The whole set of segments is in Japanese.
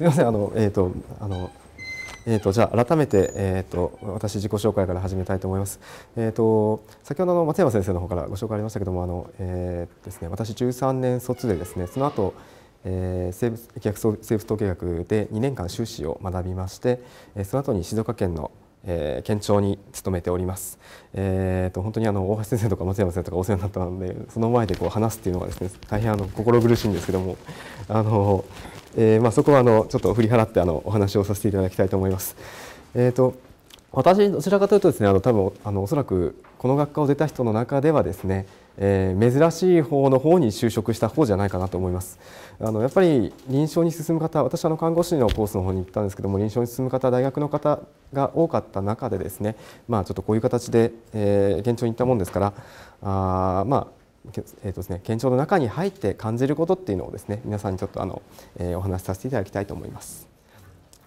すみませんあのえっ、ー、とあのえーと、じゃあ改めて、えーと、私自己紹介から始めたいと思います。えーと、先ほどの松山先生の方からご紹介ありましたけどもあの、えーですね、私13年卒でですねその後、えー、生物疫学生物統計学で2年間修士を学びまして、えー、その後に静岡県のえー、県庁に勤めております。えーと、本当にあの大橋先生とか松山先生とかお世話になったのでその前でこう話すっていうのはですね大変あの心苦しいんですけどもあのえー、まあ、そこはあのちょっと振り払ってあのお話をさせていただきたいと思います。えーと、私どちらかというとですねあの多分あのおそらくこの学科を出た人の中ではですね、えー、珍しい方の方に就職した方じゃないかなと思います。あのやっぱり臨床に進む方私あの看護師のコースの方に行ったんですけども臨床に進む方大学の方が多かった中でですねまあちょっとこういう形で、えー、現状に行ったもんですからあまあえーとですね、県庁の中に入って感じることっていうのをですね皆さんにちょっとあの、えー、お話しさせていただきたいと思います。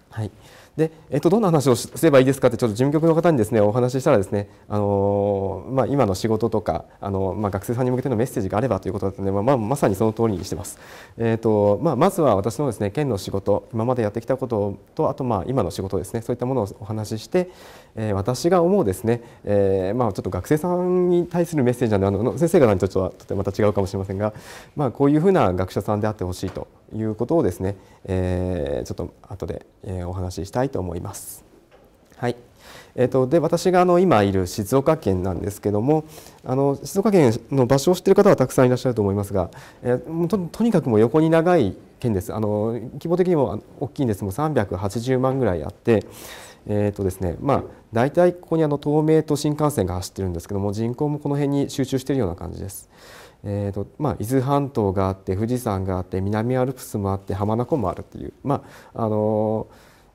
はいでえーと、どんな話をすればいいですかってちょっと事務局の方にですねお話ししたらですね、あのー、まあ、今の仕事とか、あのー、まあ、学生さんに向けてのメッセージがあればということだったので、まあ、まさにその通りにしてます、えーとまあ、まずは私のですね県の仕事今までやってきたこととあとまあ今の仕事ですねそういったものをお話しして、えー、私が思うですね、えー、まあちょっと学生さんに対するメッセージなので先生方にとってはとてまた違うかもしれませんが、まあ、こういうふうな学者さんであってほしいということをですね、えー、ちょっと後で、お話ししたいと思います。はいえーと、で私があの今いる静岡県なんですけどもあの静岡県の場所を知っている方はたくさんいらっしゃると思いますが、えー、ととにかくもう横に長い県ですあの規模的にも大きいんですもう380万ぐらいあってえーとですねまあ、大体ここにあの東名と新幹線が走ってるんですけども人口もこの辺に集中しているような感じです。えーとまあ、伊豆半島があって富士山があって南アルプスもあって浜名湖もあるという、まああの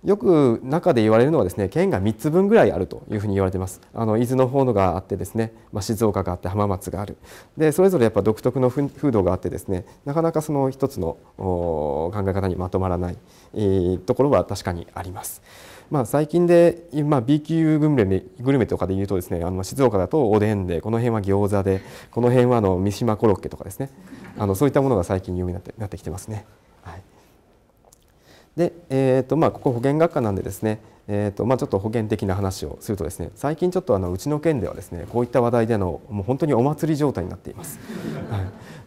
よく中で言われるのはですね県が3つ分ぐらいあるというふうに言われてますあの伊豆の方のがあってですね、まあ、静岡があって浜松があるでそれぞれやっぱ独特の風土があってですねなかなかその1つの考え方にまとまらない、ところは確かにあります。まあ、最近で、まあ、B 級グルメグルメとかで言うとですねあの静岡だとおでんでこの辺は餃子でこの辺はあの三島コロッケとかですねあのそういったものが最近有名になってなってきてますね。はい、で、えーとまあ、ここ保険学科なんでですねえーとまあ、ちょっと保険的な話をするとですね最近ちょっとあのうちの県ではですねこういった話題でのもう本当にお祭り状態になっています。はい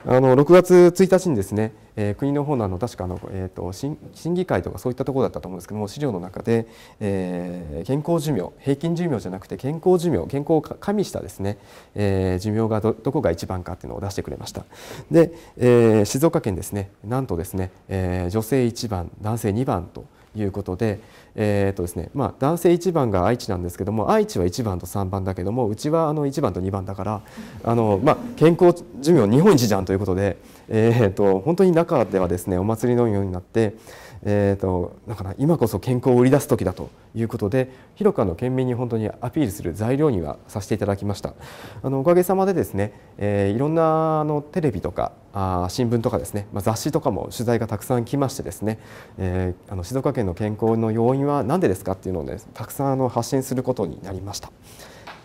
あの6月1日にですね、えー、国の方のあの確かあの、えーと、と審議会とかそういったところだったと思うんですけども資料の中で、えー、健康寿命平均寿命じゃなくて健康寿命健康を加味したですね、えー、寿命がどこが一番かっていうのを出してくれましたで、えー、静岡県ですねなんとですね、えー、女性1番男性2番と。いうことで,、えーとですねまあ、男性1番が愛知なんですけども愛知は1番と3番だけどもうちはあの1番と2番だからあの、まあ、健康寿命日本一じゃんということで、えーと本当に中ではですねお祭りのようになって。えーと、だから今こそ健康を売り出す時だということで広くあの県民に本当にアピールする材料にはさせていただきましたあのおかげさまでですね、えー、いろんなあのテレビとかあ新聞とかですね、まあ、雑誌とかも取材がたくさん来ましてですね、えー、あの静岡県の健康の要因は何でですかっていうのをねたくさんあの発信することになりました。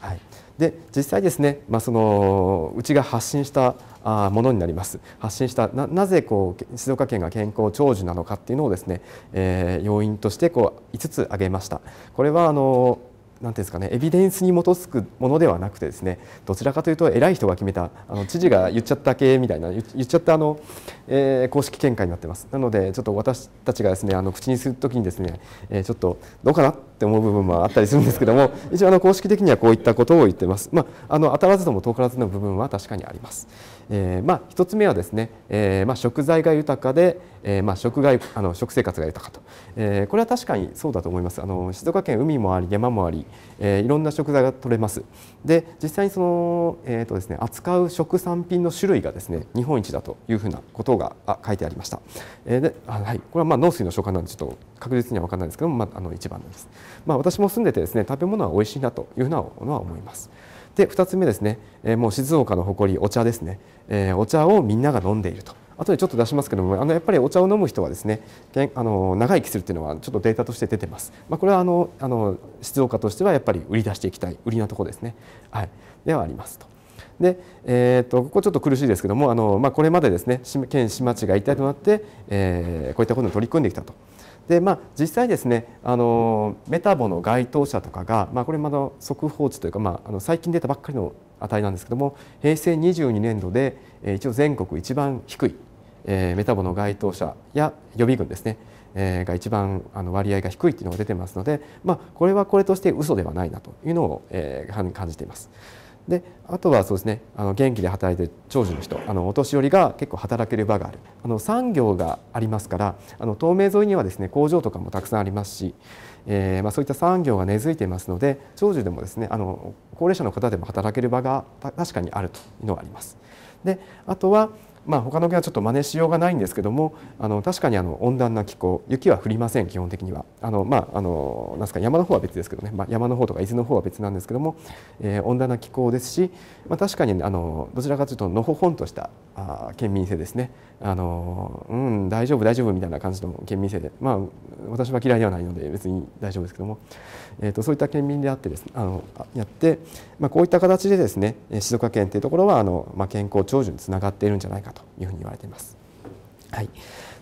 はいで実際ですね、まあ、そのうちが発信したあものになります発信したなぜこう静岡県が健康長寿なのかっていうのをですね、えー、要因としてこう5つ挙げましたこれはあのなんですかね、エビデンスに基づくものではなくてですねどちらかというと偉い人が決めたあの知事が言っちゃった系みたいな言っちゃったあの、えー、公式見解になってますなのでちょっと私たちがですねあの口にするときにですね、えー、ちょっとどうかなって思う部分もあったりするんですけども一応あの公式的にはこういったことを言ってますまああの当たらずとも遠からずの部分は確かにあります。えーまあ、1つ目はですね、えーまあ、食材が豊かで、えーまあ、食があの食生活が豊かと、えー、これは確かにそうだと思いますあの静岡県海もあり山もあり、えー、いろんな食材が取れますで実際にその、えーとですね、扱う食産品の種類がですね日本一だというふうなことがあ書いてありました、えーであはい、これはまあ農水の所管なんでちょっと確実には分からないですけども、まあ、あの一番なんです、まあ、私も住んでてですね食べ物は美味しいなというふうなのは思います、うんで2つ目ですね、えー、もう静岡の誇りお茶ですね、えー、お茶をみんなが飲んでいると。後でちょっと出しますけどもあのやっぱりお茶を飲む人はですねあの長生きするっていうのはちょっとデータとして出てます、まあ、これはあのあの静岡としてはやっぱり売り出していきたい売りなところですね、はい、ではありますと。でえーと、とここちょっと苦しいですけどもあの、まあ、これまでですね県市町が一体となって、えー、こういったことに取り組んできたと。でまあ、実際ですねあのメタボの該当者とかが、まあ、これまだ速報値というか、まあ、あの最近出たばっかりの値なんですけども平成22年度で、え一応全国一番低い、えー、メタボの該当者や予備軍ですね、えー、が一番あの割合が低いというのが出てますので、まあ、これはこれとして嘘ではないなというのを、えー、感じています。であとはそうですねあの元気で働いてる長寿の人あのお年寄りが結構働ける場があるあの産業がありますからあの東名沿いにはですね工場とかもたくさんありますし、えー、まあ、そういった産業が根付いていますので長寿でもですねあの高齢者の方でも働ける場が確かにあるというのはあります。であとはまあ、他の国はちょっと真似しようがないんですけどもあの確かにあの温暖な気候雪は降りません基本的にはあの、まあ、あのなんすか山の方は別ですけどね、まあ、山の方とか伊豆の方は別なんですけども、えー、温暖な気候ですし、まあ、確かにあのどちらかというとのほほんとしたあ県民性ですねあのうん大丈夫大丈夫みたいな感じの県民性でまあ私は嫌いではないので別に大丈夫ですけども、えーと、そういった県民であってです、ね、あのやって、まあ、こういった形でですね静岡県というところはあの、まあ、健康長寿につながっているんじゃないかというふうに言われています。はい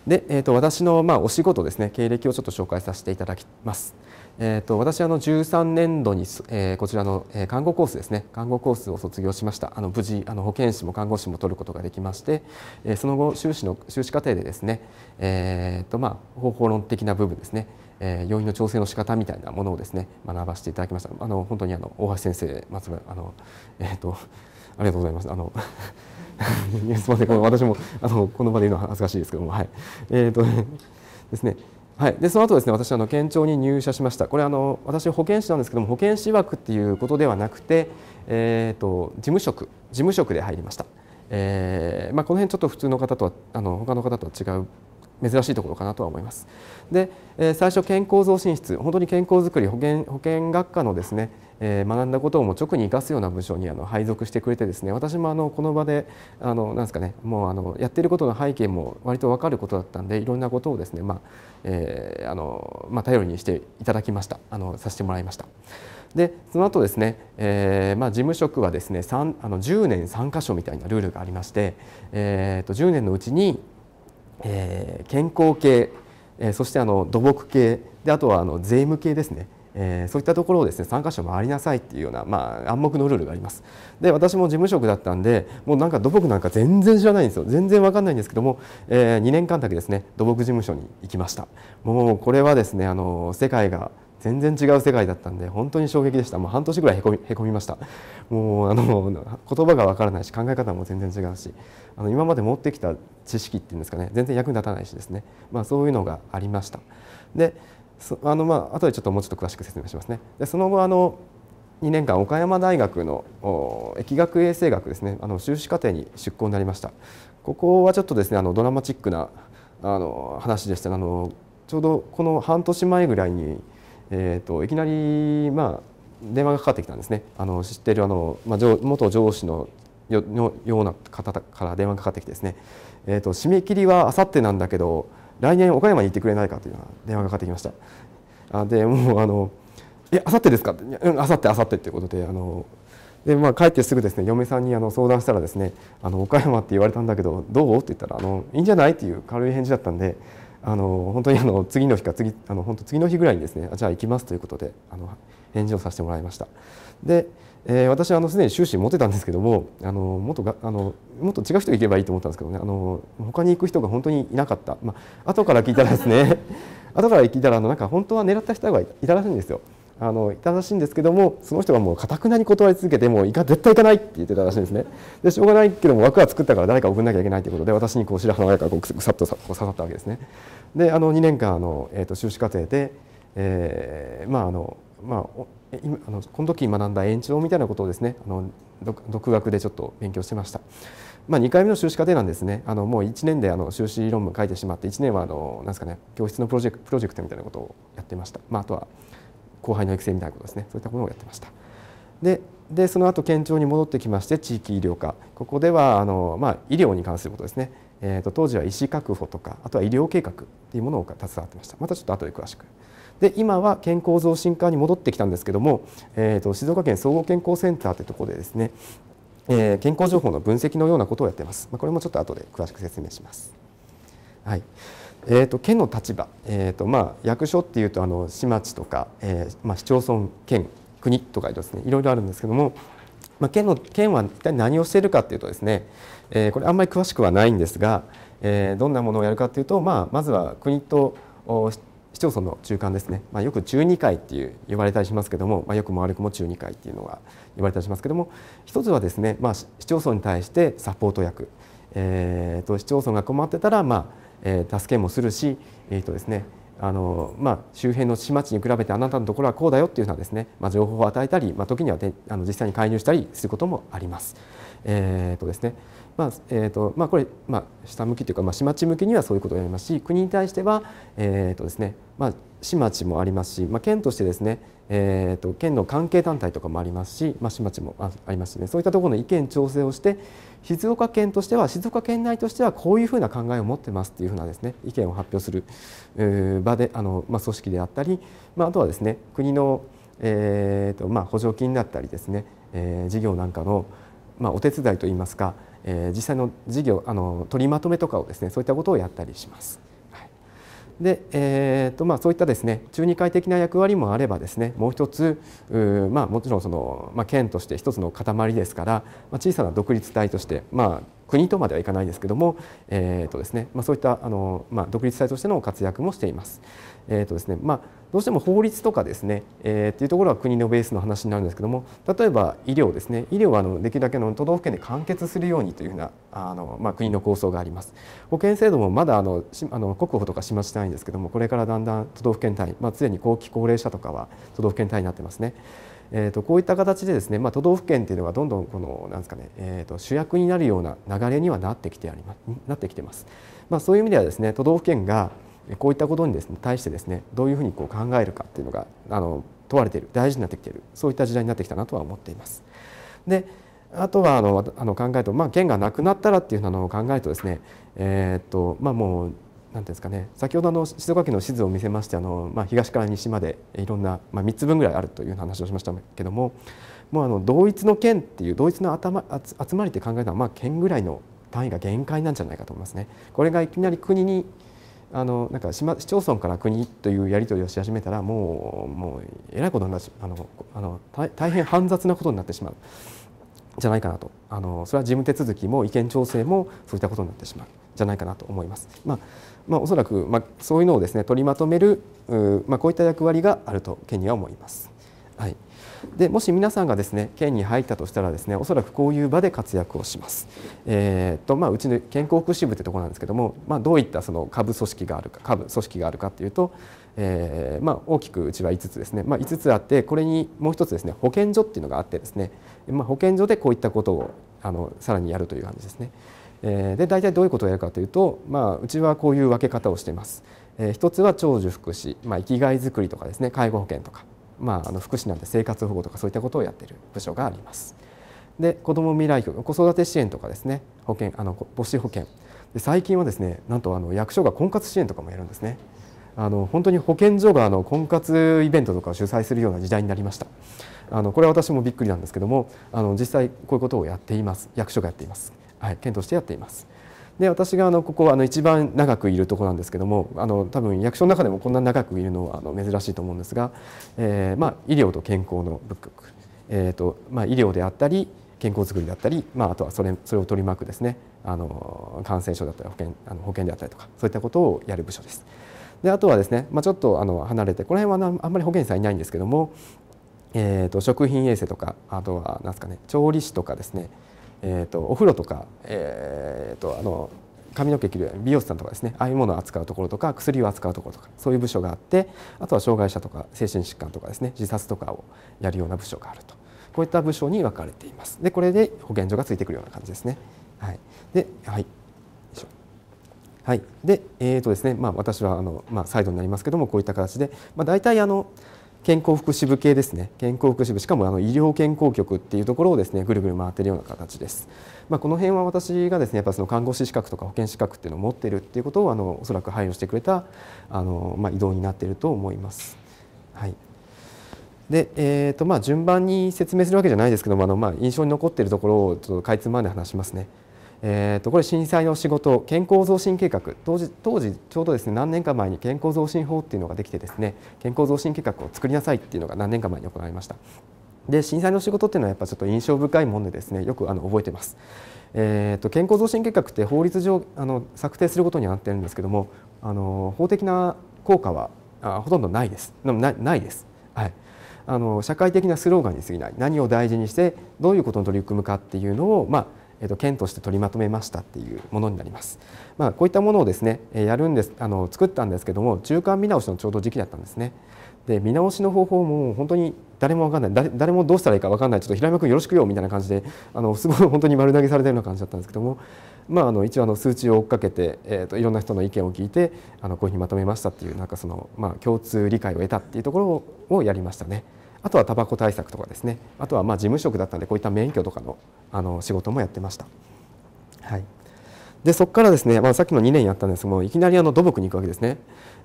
でえーと私の、まあ、お仕事ですね経歴をちょっと紹介させていただきます。えーと、と私あの13年度に、えー、こちらの、え看護コースですね看護コースを卒業しましたあの無事あの保健師も看護師も取ることができまして、えー、その後修士の修士課程でですね、えーとまあ、方法論的な部分ですね、え要因の調整の仕方みたいなものをですね学ばせていただきましたあの本当にあの大橋先生松村あの、えーと、とありがとうございますあの すみません私もあのこの場で言うのは恥ずかしいですけどもはいえっ、ー、とですねはい、でその後ですね私あの県庁に入社しましたこれあの私保健師なんですけども保健師枠っていうことではなくて、えーと、と事務職事務職で入りました、えーまあ、この辺ちょっと普通の方とはあの他の方とは違う珍しいところかなとは思います。で、え最初健康増進室本当に健康づくり保険保険学科のですね、え学んだことをも直に生かすような部署にあの配属してくれてですね私もあのこの場であのなんですかねもうあのやってることの背景も割と分かることだったんでいろんなことをですねまあ、えー、あのまあ、頼りにしていただきましたあのさせてもらいました。でその後ですね、えーまあ、事務職はですねあの10年3か所みたいなルールがありまして、えーと、と10年のうちにえー、健康系、えー、そしてあの土木系であとはあの税務系ですね、えー、そういったところをですね3か所回りなさいっていうような、まあ、暗黙のルールがありますで私も事務職だったんでもうなんか土木なんか全然知らないんですよ全然わかんないんですけども、えー、2年間だけですね土木事務所に行きましたもうこれはですねあの世界が全然違う世界だったんで本当に衝撃でしたもう半年ぐらいへこみへこみましたもう あの言葉がわからないし考え方も全然違うしあの今まで持ってきた知識っていうんですかね全然役に立たないしですね、まあ、そういうのがありましたであのまあ後でちょっともうちょっと詳しく説明しますねでその後あの2年間岡山大学の疫学衛生学ですねあの修士課程に出向になりましたここはちょっとですねあのドラマチックなあの話でしたあのちょうどこの半年前ぐらいにえーと、いきなり、まあ、電話がかかってきたんですねあの知ってるあの、まあ、元上司のよのような方から電話がかかってきてですね、えーと、締め切りはあさってなんだけど来年岡山に行ってくれないかというような電話がかかってきました。あでもうあのえあさってですかって、うん、あさってあさってってことであので、まあ、帰ってすぐですね嫁さんにあの相談したらですね「あの岡山って言われたんだけどどう?」って言ったらあの「いいんじゃない?」っていう軽い返事だったんであの本当にあの次の日か次あの本当次の日ぐらいにですねじゃあ行きますということであの返事をさせてもらいましたで、えー、私はすでに終始持ってたんですけどもあのもっとがあのもっと違う人行けばいいと思ったんですけどねあの他に行く人が本当にいなかった、まあ後から聞いたらですね 後から聞いたらあのなんか本当は狙った人がいたらしいんですよ。あのいたらしいんですけどもその人がもうかたくなに断り続けてもういか絶対行かないって言ってたらしいんですねでしょうがないけども枠は作ったから誰か送んなきゃいけないということで私にこう白羽の矢がぐさっと刺さったわけですねであの2年間あの、えーと、修士課程で、えー、まああのまあ今あのこの時学んだ延長みたいなことをですねあの独学でちょっと勉強してました。まあ、2回目の修士課程なんですねあのもう1年であの修士論文書いてしまって1年はあのなんですか、ね、教室のプロジェクトみたいなことをやってました、まあ、あとは後輩の育成みたいなことですねそういったものをやってました。ででその後県庁に戻ってきまして地域医療課ここではあの、まあ、医療に関することですね、えーと、当時は医師確保とかあとは医療計画っていうものを携わってましたまたちょっと後で詳しくで今は健康増進課に戻ってきたんですけども、えーと、静岡県総合健康センターというところでですね、えー、健康情報の分析のようなことをやってます、まあ、これもちょっと後で詳しく説明します、はい、えーと、県の立場、えーとまあ、役所っていうとあの市町とか、えーまあ、市町村県国とかですねいろいろあるんですけども、まあ、県の県は一体何をしているかっていうとですね、えー、これあんまり詳しくはないんですが、えー、どんなものをやるかっていうと、まあ、まずは国と市町村の中間ですね、まあ、よく中二会っていう言われたりしますけども、まあ、よくも悪くも中二会っていうのが言われたりしますけども一つはですね、まあ、市町村に対してサポート役、えーと市町村が困ってたら、まあえー、助けもするし、えーとですねあのまあ、周辺の市町に比べてあなたのところはこうだよっていうようなですね、まあ、情報を与えたり、まあ、時にはであの実際に介入したりすることもあります。えーとですねまえーとまこれ、まあ、下向きというか、まあ、市町向きにはそういうことをやりますし国に対しては、えーとですねまあ、市町もありますし、まあ、県としてですね、えーと、と県の関係団体とかもありますし、まあ、市町もありますし、ね、そういったところの意見調整をして、静岡県としては静岡県内としてはこういうふうな考えを持ってますっていうふうなですね意見を発表する場であの、まあ、組織であったり、まあ、あとはですね国の、えーとまあ、補助金だったりですね、えー、事業なんかの、まあ、お手伝いといいますか、えー、実際の事業あの取りまとめとかをですねそういったことをやったりします。でえーとまあ、そういったです、ね、中二階的な役割もあればです、ね、もう一つまあ、もちろんその、まあ、県として一つの塊ですから、まあ、小さな独立体として、まあ、国とまではいかないですけども、えーとですねまあ、そういったあの、まあ、独立体としての活躍もしています。えーとですねまあ、どうしても法律とかですね、えー、っていうところは国のベースの話になるんですけども例えば医療ですね医療はあのできるだけの都道府県で完結するようにというふうなあの、まあ、国の構想があります保険制度もまだあのあの国保とかしましてないんですけどもこれからだんだん都道府県単位、まあ、常に後期高齢者とかは都道府県単位になってますね。えー、とこういった形でですね、まあ、都道府県っていうのがどんどんこのなんですかね、えー、と主役になるような流れにはなってきてありまなってきてます。まあ、そういう意味ではですね都道府県がこういったことにですね対してですねどういうふうにこう考えるかっていうのがあの問われている大事になってきているそういった時代になってきたなとは思っています。であとはあのあの考えると、まあ、県がなくなったらっていうのを考えるとですね、えー、っとまあ、もうなんですかね先ほどの静岡県の地図を見せましてあの、まあ、東から西までいろんな、まあ、3つ分ぐらいあるという話をしましたけどももうあの同一の県っていう同一の頭集まりって考えたら、まあ、県ぐらいの単位が限界なんじゃないかと思いますね。これがいきなり国にあのなんか市市町村から国というやり取りをし始めたらもうもうえらいことになってあのあの大変煩雑なことになってしまうじゃないかなとあのそれは事務手続きも意見調整もそういったことになってしまうじゃないかなと思います。まあまあ、おそらく、まあ、そういうのをですね取りまとめる、まあ、こういった役割があると県には思います。はい、でもし皆さんがですね県に入ったとしたらですねおそらくこういう場で活躍をします。えーとまあ、うちの健康福祉部ってとこなんですけども、まあ、どういったその下部組織があるか下部組織があるかというと、えーまあ、大きくうちは5つですね、まあ、5つあってこれにもう一つですね保健所っていうのがあってですね、まあ、保健所でこういったことをあのさらにやるという感じですね。で大体どういうことをやるかというと、まあ、うちはこういう分け方をしています。えー、一つは長寿福祉、まあ、生きがいづくりとかですね介護保険とか、まあ、あの福祉なんて生活保護とかそういったことをやっている部署があります。で子ども未来局子育て支援とかですね保険あの母子保険で最近はですねなんとあの役所が婚活支援とかもやるんですね。あの本当に保健所があの婚活イベントとかを主催するような時代になりましたあのこれは私もびっくりなんですけどもあの実際こういうことをやっています役所がやっています。はい、検討してやっています。で私があのここあの一番長くいるとこなんですけどもあの多分役所の中でもこんな長くいるのはあの珍しいと思うんですが、えーまあ、医療と健康の部局、えーとまあ、医療であったり健康づくりだったり、まあ、あとはそれそれを取り巻くですねあの感染症だったり保険あの保険であったりとかそういったことをやる部署です。であとはですね、まあ、ちょっとあの離れてこの辺はあんまり保健師さんいないんですけども、えー、と食品衛生とかあとは何ですかね調理師とかですねえーと、お風呂とか、えーと、とあの髪の毛切る美容師さんとかですねああいうものを扱うところとか薬を扱うところとかそういう部署があってあとは障害者とか精神疾患とかですね自殺とかをやるような部署があるとこういった部署に分かれていますでこれで保健所がついてくるような感じですねはいではいはいでえーとですねまあ、私はあの、まあ、サイドになりますけどもこういった形で、まあ、大体あの健康福祉部系ですね健康福祉部しかもあの医療健康局っていうところをですねぐるぐる回ってるような形です、まあ、この辺は私がですねやっぱその看護師資格とか保健資格っていうのを持ってるっていうことをあのおそらく配慮してくれたあの、まあ、移動になっていると思います。はいでえーとまあ、順番に説明するわけじゃないですけどもあの、まあ、印象に残っているところをちょっとかいつまんで話しますね。えー、とこれ震災の仕事健康増進計画当時当時ちょうどですね何年か前に健康増進法っていうのができてですね健康増進計画を作りなさいっていうのが何年か前に行われましたで震災の仕事っていうのはやっぱちょっと印象深いもんでですねよくあの覚えてます、えー、と健康増進計画って法律上あの策定することになってるんですけどもあの法的な効果はあほとんどないですないですはいあの社会的なスローガンに過ぎない何を大事にしてどういうことに取り組むかっていうのをまあえー、と県として取りまとめましたっていうものになります。まあ、こういったものをですねやるんですあの作ったんですけども中間見直しのちょうど時期だったんですね。で見直しの方法も本当に誰もわかんない誰もどうしたらいいかわかんないちょっと平山君よろしくよみたいな感じであのすごい本当に丸投げされてるような感じだったんですけども、まあ、あの一応あの数値を追っかけて、えー、といろんな人の意見を聞いてあのこういうふうにまとめましたっていうなんかその、まあ、共通理解を得たっていうところをやりましたね。あとはタバコ対策とかですねあとはまあ事務職だったんでこういった免許とかのあの仕事もやってました。はいでそこからですね、まあ、さっきの2年やったんですけどもいきなりあの土木に行くわけですね、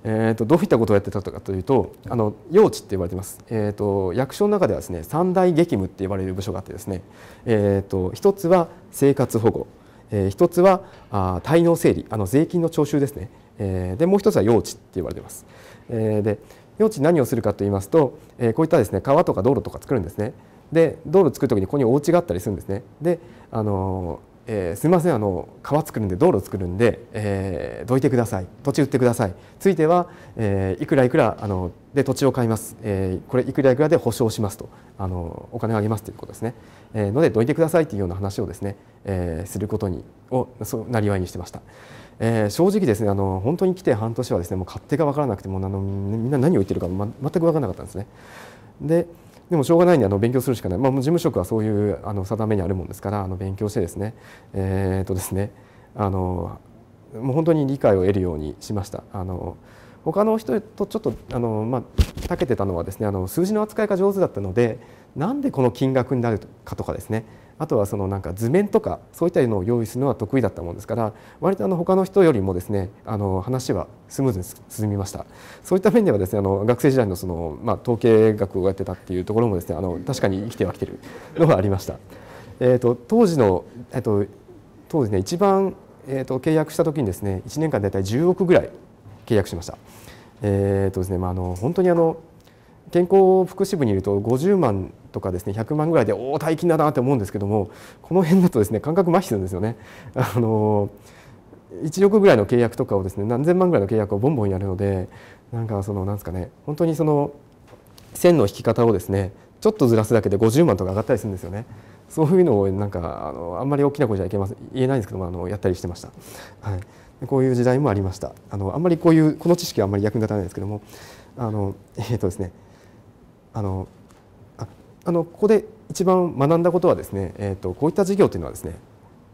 えーと、どういったことをやってたかというとあの用地って言われてます、えーと、役所の中ではですね三大激務って言われる部署があってですね、えーと、と一つは生活保護、えー、一つはあ滞納整理あの税金の徴収ですね、えー、でもう一つは用地って言われてます、えー、で用地何をするかと言いますと、えー、こういったですね川とか道路とか作るんですねで道路作る時にここにお家があったりするんですねであのえー、すみませんあの川作るんで道路作るんで、えー、どいてください土地売ってくださいついては、えー、いくらいくらあので土地を買います、えー、これいくらいくらで保証しますとあのお金をあげますということですね、えー、のでどいてくださいというような話をですね、えー、することにをなりわいにしてました。えー、正直ですねあの本当に来て半年はですねもう勝手が分からなくてもあのみんな何を言ってるか、ま、全く分からなかったんですね。ででもしょうがないであの勉強するしかない、まあ、事務職はそういうあの定めにあるもんですからあの勉強してですねえー、っとですねあのもう本当に理解を得るようにしました。あの他の人とちょっとあの、まあ、長けてたのはですねあの数字の扱いが上手だったのでなんでこの金額になるかとかですねあとはそのなんか図面とかそういったのを用意するのは得意だったもんですから割とあの他の人よりもですねあの話はスムーズに進みましたそういった面ではですねあの学生時代のその、まあ、統計学をやってたっていうところもですねあの確かに生きてはきてるのはありました。えーと、当時の、えーと、当時ね一番、えーと、契約した時にですね1年間で大体10億ぐらい契約しました。えーとですねまあ、あの本当にあの健康福祉部にいると50万とかですね100万ぐらいでおお大金だなって思うんですけどもこの辺だとですね感覚麻痺するんですよね。あの1億ぐらいの契約とかをですね何千万ぐらいの契約をボンボンやるのでなんかそのなんですかね本当にその線の引き方をですねちょっとずらすだけで50万とか上がったりするんですよね。そういうのをなんかあのあんまり大きな声じゃいけません言えないんですけどもあのやったりしてました。はい、こういう時代もありました。あのあんまりこういうこの知識はあんまり役に立たないですけども、あのえっ、ー、とですね。あのあのここで一番学んだことはですね、えーと、こういった事業というのはですね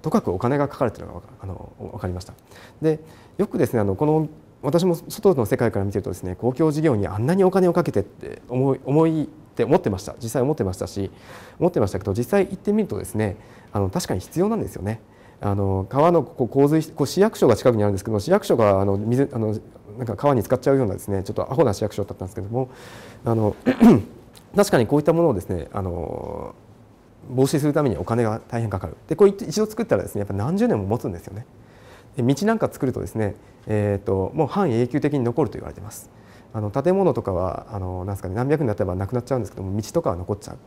とかくお金がかかるというのがかあの分かりました。でよくですねあのこの私も外の世界から見てるとですね公共事業にあんなにお金をかけてって思い思いって思ってました実際思ってましたし思ってましたけど実際行ってみるとですねあの確かに必要なんですよね。あの川のここ洪水こう市役所が近くにあるんですけど市役所があの水あのなんか川に使っちゃうようなですねちょっとアホな市役所だったんですけどもあの 確かにこういったものをですねあの防止するためにお金が大変かかるでこれ一度作ったらですねやっぱ何十年も持つんですよね道なんか作るとですね、えーと、もう半永久的に残ると言われてますあの建物とかはあのなんすか、ね、何百になったらなくなっちゃうんですけども道とかは残っちゃう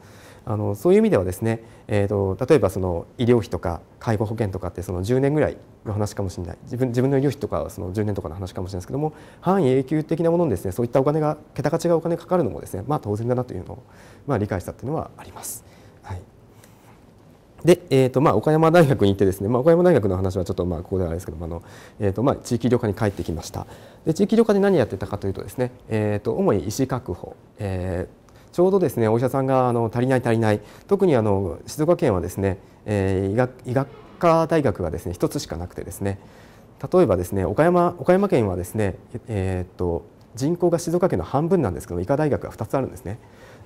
あのそういう意味ではですね、えーと、例えばその医療費とか介護保険とかってその10年ぐらいの話かもしれない自分自分の医療費とかはその10年とかの話かもしれないですけども半永久的なものにですねそういったお金が桁が違うお金がかかるのもですねまあ当然だなというのを、まあ、理解したというのはあります。はいで、えーとまあ、岡山大学に行ってですね、まあ、岡山大学の話はちょっとまあここではあれですけどもあの、えーとまあ、地域医療科に帰ってきましたで地域医療科で何やってたかというとですね、えーと、と主に医師確保、えーちょうどですねお医者さんがあの足りない足りない特にあの静岡県はですね、えー、医学医学科大学がですね一つしかなくてですね例えばですね岡山岡山県はですね、えー、っと人口が静岡県の半分なんですけど医科大学が2つあるんですね。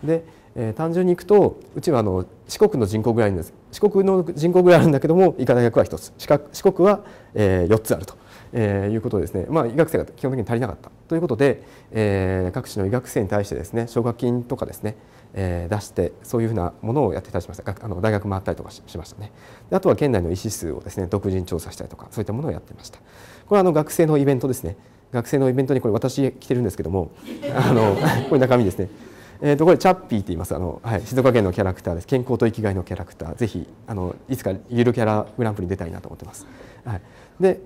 で、えー、単純にいくとうちはあの四国の人口ぐらいです四国の人口ぐらいあるんだけども医科大学は1つ四国は、えー、4つあるとえー、いうことですね、まあ、医学生が基本的に足りなかったということで、えー、各地の医学生に対してですね奨学金とかですね、えー、出してそういうふうなものをやってたりしましたあの大学回ったりとかしましたねあとは県内の医師数をですね独自に調査したりとかそういったものをやってましたこれはあの学生のイベントですね学生のイベントにこれ私来てるんですけどもあの これ中身ですねえー、とこれチャッピーって言いますあの、はい、静岡県のキャラクターです健康と生きがいのキャラクターぜひあのいつかゆるキャラグランプリに出たいなと思ってます、はい、で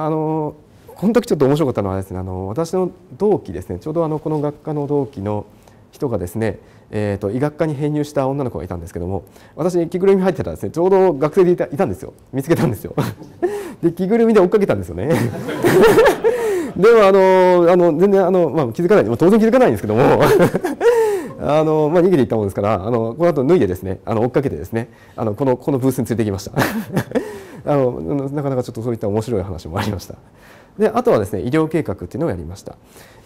あのこの時ちょっと面白かったのはですねあの私の同期ですねちょうどあのこの学科の同期の人がですね、えーと、医学科に編入した女の子がいたんですけども私着ぐるみ入ってたらですねちょうど学生でいたいたんですよ見つけたんですよ で着ぐるみで追っかけたんですよね でもあのあの全然あの、まあ、気づかない当然気づかないんですけども あの、まあ、逃げていったもんですからあのこの後脱いでですねあの追っかけてですねあのこのこのブースに連れてきましたあのなかなかちょっとそういった面白い話もありました。であとはですね医療計画っていうのをやりました、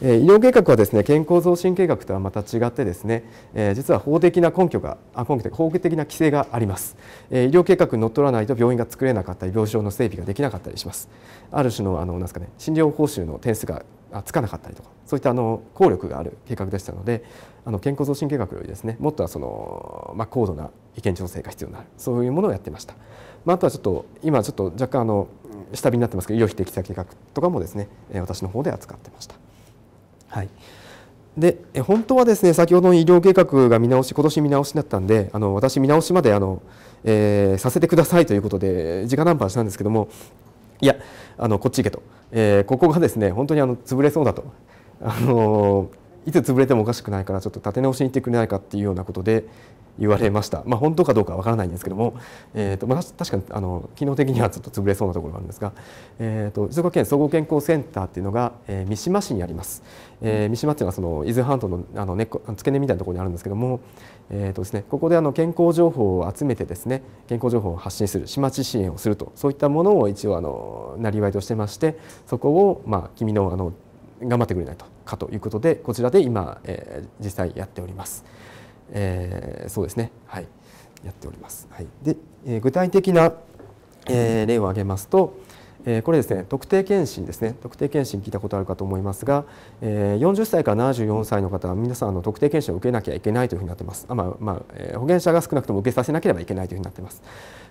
えー、医療計画はですね健康増進計画とはまた違ってですね、えー、実は法的な根拠があ根拠というか法的な規制があります、えー、医療計画に乗っ取らないと病院が作れなかったり病床の整備ができなかったりしますある種のあのなんですかね診療報酬の点数がつかなかったりとかそういったあの効力がある計画でしたのであの健康増進計画よりですねもっとはその、まあ、高度な意見調整が必要になるそういうものをやってました、まあ、あとはちょっと今ちょっと若干あの下火になってますけど医療費適正計画とかもですね私の方で扱ってました。はいで本当はですね先ほどの医療計画が見直し今年見直しになったんであの私見直しまであの、えー、させてくださいということで直談判したんですけどもいやあのこっち行けと、えー、ここがですね本当にあの潰れそうだとあのーいつ潰れてもおかしくないからちょっと立て直しに行ってくれないかっていうようなことで言われました、まあ、本当かどうかわからないんですけども、えーとまあ、確かにあの機能的にはちょっと潰れそうなところがあるんですが、えーと、静岡県総合健康センターっていうのが、えー、三島市にあります、えー、三島っていうのはその伊豆半島のあの根っこ付け根みたいなところにあるんですけども、えーとですね、ここであの健康情報を集めてですね健康情報を発信する市町支援をするとそういったものを一応あのなりわいとしてましてそこを、まあ、君のあの頑張ってくれないとかということでこちらで今、えー、実際やっております。えー、そうですね、はい、やっております。はい、で、えー、具体的な、えー、例を挙げますと、えー、これですね特定健診ですね特定健診聞いたことあるかと思いますが、えー、40歳から74歳の方は皆さんの特定健診を受けなきゃいけないというふうになってますあ、まあまあえー、保険者が少なくとも受けさせなければいけないというふうになってます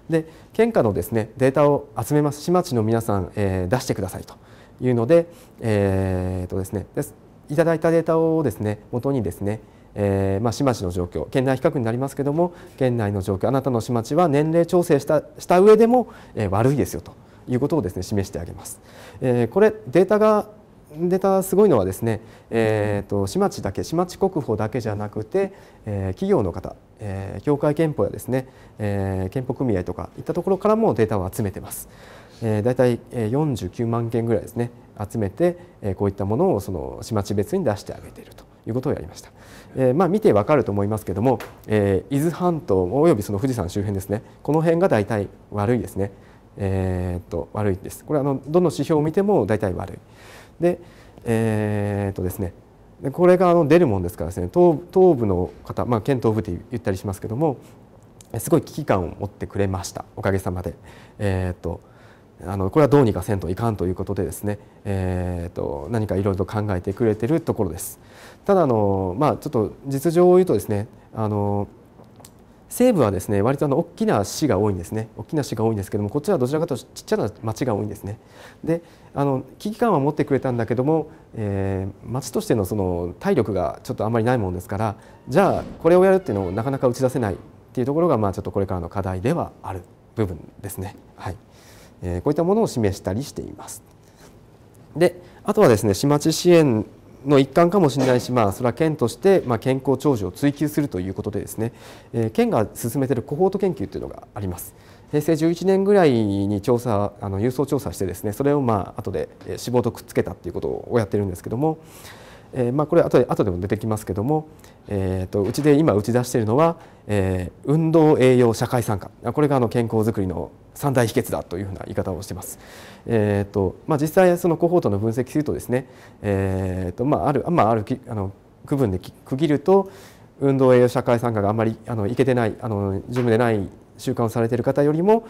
で県下のですねデータを集めます市町の皆さん、えー、出してくださいというので,、えーとですね、ですいただいたデータをですね元にですねえー、まあ、市町の状況県内比較になりますけども県内の状況あなたの市町は年齢調整したした上でも、えー、悪いですよということをですね示してあげます。えー、これデータがデータすごいのはですね、えーと、と市町だけ市町国保だけじゃなくて、え企業の方、え協会憲法やですね、え憲法組合とかいったところからもデータを集めてます。えー、大体49万件ぐらいですね、集めてこういったものをその市町別に出してあげているということをやりました、えー、まあ、見てわかると思いますけども、えー、伊豆半島およびその富士山周辺ですねこの辺が大体悪いですねえー、っと悪いですこれはあのどの指標を見ても大体悪いでえー、っとですねこれがあの出るもんですからですね東部の方、まあ、県東部って言ったりしますけどもすごい危機感を持ってくれましたおかげさまで。えー、っとあのこれはどうにかせんといかんということでですね、えーと、何かいろいろと考えてくれてるところです。ただあの、まあ、ちょっと実情を言うとですねあの西部はですね割とあの大きな市が多いんですね大きな市が多いんですけどもこっちはどちらかというとちっちゃな町が多いんですね。であの危機感は持ってくれたんだけども、えー、町としてのその体力がちょっとあんまりないもんですからじゃあこれをやるっていうのをなかなか打ち出せないっていうところがまあちょっとこれからの課題ではある部分ですね。はいえこういったものを示したりしています。であとはですね市町支援の一環かもしれないし、まあ、それは県として、ま健康長寿を追求するということでですね、え県が進めているコホート研究というのがあります。平成11年ぐらいに調査あの郵送調査してですねそれをまあ後で志望とくっつけたっていうことをやってるんですけども、えー、まあ、これ後で後でも出てきますけども、えーと、うちで今打ち出しているのは、えー、運動栄養社会参加これがあの健康づくりの三大秘訣だというふうな言い方をしてます。えーとまあ、実際そのコホートの分析するとですね、えーとまあ、ある,、まあ、あるあの区分で区切ると運動栄養社会参加があんまりあのいけてないあの十分でない習慣をされている方よりも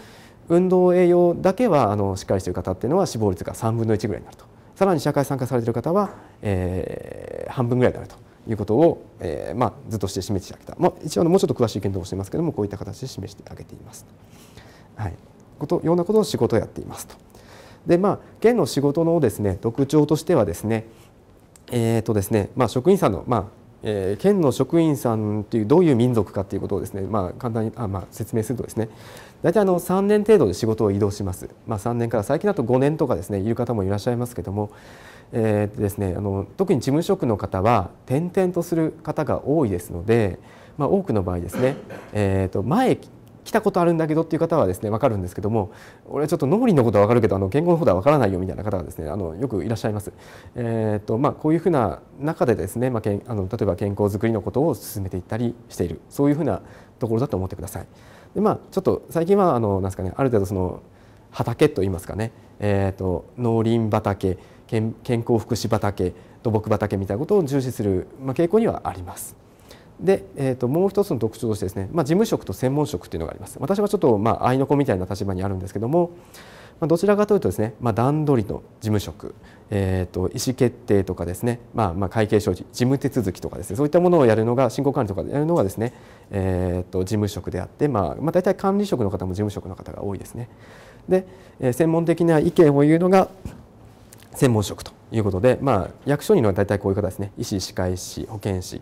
運動栄養だけはあのしっかりしている方っていうのは死亡率が3分の1ぐらいになると。さらに社会参加されている方は、えー、半分ぐらいになるということを、えーまあ、図として示してあげた、まあ、一応もうちょっと詳しい検討をしてますけどもこういった形で示してあげています。はい、ことようなことを仕事をやっていますと。でまあ県の仕事のですね特徴としてはですねえー、とですねまあ職員さんのまあえー、県の職員さんというどういう民族かということをですね、まあ、簡単にあ、まあ、説明するとですね、大体あの3年程度で仕事を移動します、まあ、3年から最近だと5年とかですねいる方もいらっしゃいますけども、えーですね、あの特に事務職の方は転々とする方が多いですので、まあ、多くの場合ですね、えー、と前来たことあるんだけどっていう方はですね分かるんですけども俺はちょっと脳裏のことは分かるけどあの健康のことは分からないよみたいな方がですねあのよくいらっしゃいます。えーとまあ、こういうふうな中でですね、まあ、けんあの例えば健康づくりのことを進めていったりしているそういうふうなところだと思ってください。でまあちょっと最近はあのなんですかねある程度その畑と言いますかね、えーと、農林畑健康福祉畑土木畑みたいなことを重視する、まあ、傾向にはあります。で、えーと、もう一つの特徴としてですね、まあ、事務職と専門職っていうのがあります私はちょっと、まあ、愛の子みたいな立場にあるんですけども、まあ、どちらかというとですね、まあ、段取りの事務職、えー、と意思決定とかですね、まあ、まあ会計処置事務手続きとかですねそういったものをやるのが進行管理とかでやるのがですね、えー、と事務職であって、まあまあ、大体管理職の方も事務職の方が多いですね。で、えー、専門的な意見を言うのが専門職ということで、まあ、役所にのは大体こういう方ですね医師歯科医師保健師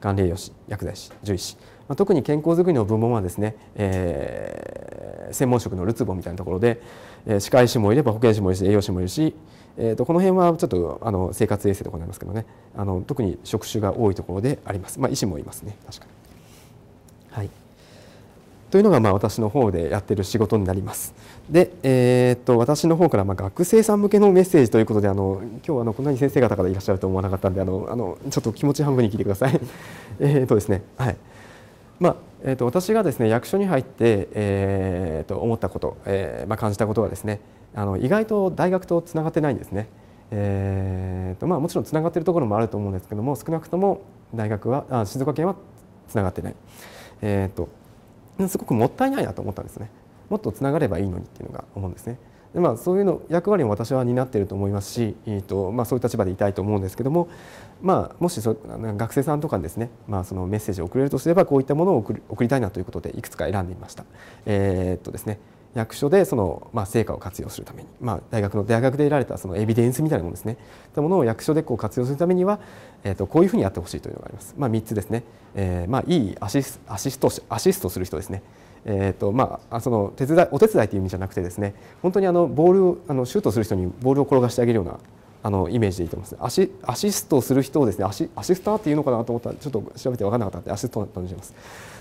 管理栄養士薬剤師獣医師まあ、特に健康づくりの部門はですね、えー、専門職のるつぼみたいなところで、えー、歯科医師もいれば保健師もいるし栄養士もいるし、えー、とこの辺はちょっとあの生活衛生でございますけどねあの特に職種が多いところであります、まあ、医師もいますね確かに。はいというのがまあ私の方でやってる仕事になります。で、えー、っと私の方からまあ学生さん向けのメッセージということであの今日あのこんなに先生方からいらっしゃると思わなかったんであのあのちょっと気持ち半分に聞いてください。えっとですねはい。まあえーと、私がですね役所に入って、えー、と思ったこと、えーまあ、感じたことはですねあの意外と大学とつながってないんですね。えーとまあ、もちろんつながっているところもあると思うんですけども少なくとも大学はあ静岡県はつながってない、えーと、とすごくもったいないなと思ったんですねもっとつながればいいのにっていうのが思うんですね。でまあ、そういうの役割も私は担っていると思いますし、えーとまあ、そういう立場でいたいと思うんですけどもまあ、もしそ学生さんとかですね、まあ、そのメッセージを送れるとすればこういったものを送りたいなということでいくつか選んでみました。えー、っとですね役所でその、まあ、成果を活用するために、まあ、大学の大学で得られたそのエビデンスみたいなものですねとものを役所でこう活用するためには、えー、とこういうふうにやってほしいというのがあります、まあ、3つですね、えーまあ、いいアシスアシストアシストする人ですねえーとまあ、その手伝いお手伝いという意味じゃなくてですね本当にあのボールをあのシュートする人にボールを転がしてあげるようなあのイメージでいいと思います。アシストする人をですねアシアシスターっていうのかなと思ったらちょっと調べて分からなかったんでアシストとにします。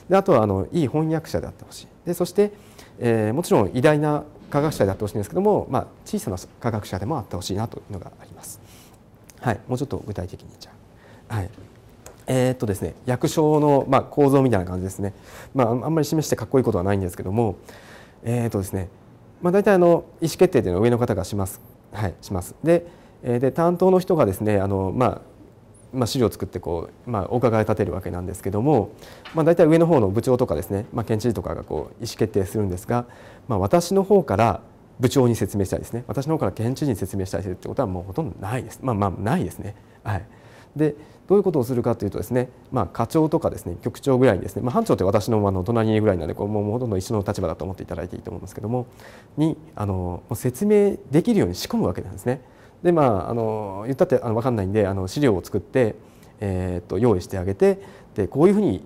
であとはあのいい翻訳者であってほしい。でそして、えー、もちろん偉大な科学者であってほしいんですけども、まあ、小さな科学者でもあってほしいなというのがあります。はい、もうちょっと具体的にじゃあ。はいえー、っとですね、役所の、まあ、構造みたいな感じですね、まあ、あんまり示してかっこいいことはないんですけども、えー、っとですねまあ、大体あの意思決定というのは上の方がします。はい、しますでで担当の人がですねあの、まあ、まあ、資料を作ってこう、まあ、お伺い立てるわけなんですけども、まあ、大体上の方の部長とかですね、まあ、県知事とかがこう意思決定するんですが、まあ、私の方から部長に説明したりですね私の方から県知事に説明したりするってことはもうほとんどないですまあまあないですね。はい、でどういうことをするかというとですね、まあ、課長とかですね局長ぐらいにですね、まあ、班長って私のあの隣にいるぐらいなのでこうもうほとんど一緒の立場だと思っていただいていいと思うんですけどもにあの説明できるように仕込むわけなんですね。でまああの言ったってあの分かんないんであの資料を作って、えー、と用意してあげてでこういうふうに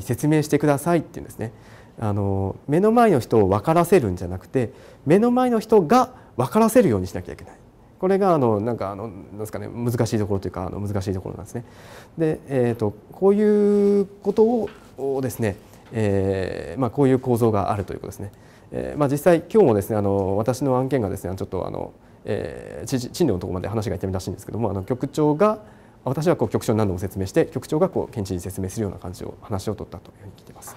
説明してくださいっていうんですねあの目の前の人を分からせるんじゃなくて目の前の人が分からせるようにしなきゃいけない。これがあのなんかあのなんですかね難しいところというかあの難しいところなんですね。で、えーと、とこういうことをですね、えー、まあこういう構造があるということですね。えー、まあ実際今日もですねあの私の案件がですねちょっとあのえー、知事のところまで話が行ってみたらしいんですけどもあの局長が私はこう局長に何度も説明して局長がこう県知事に説明するような感じを話を取ったというふうに聞いています。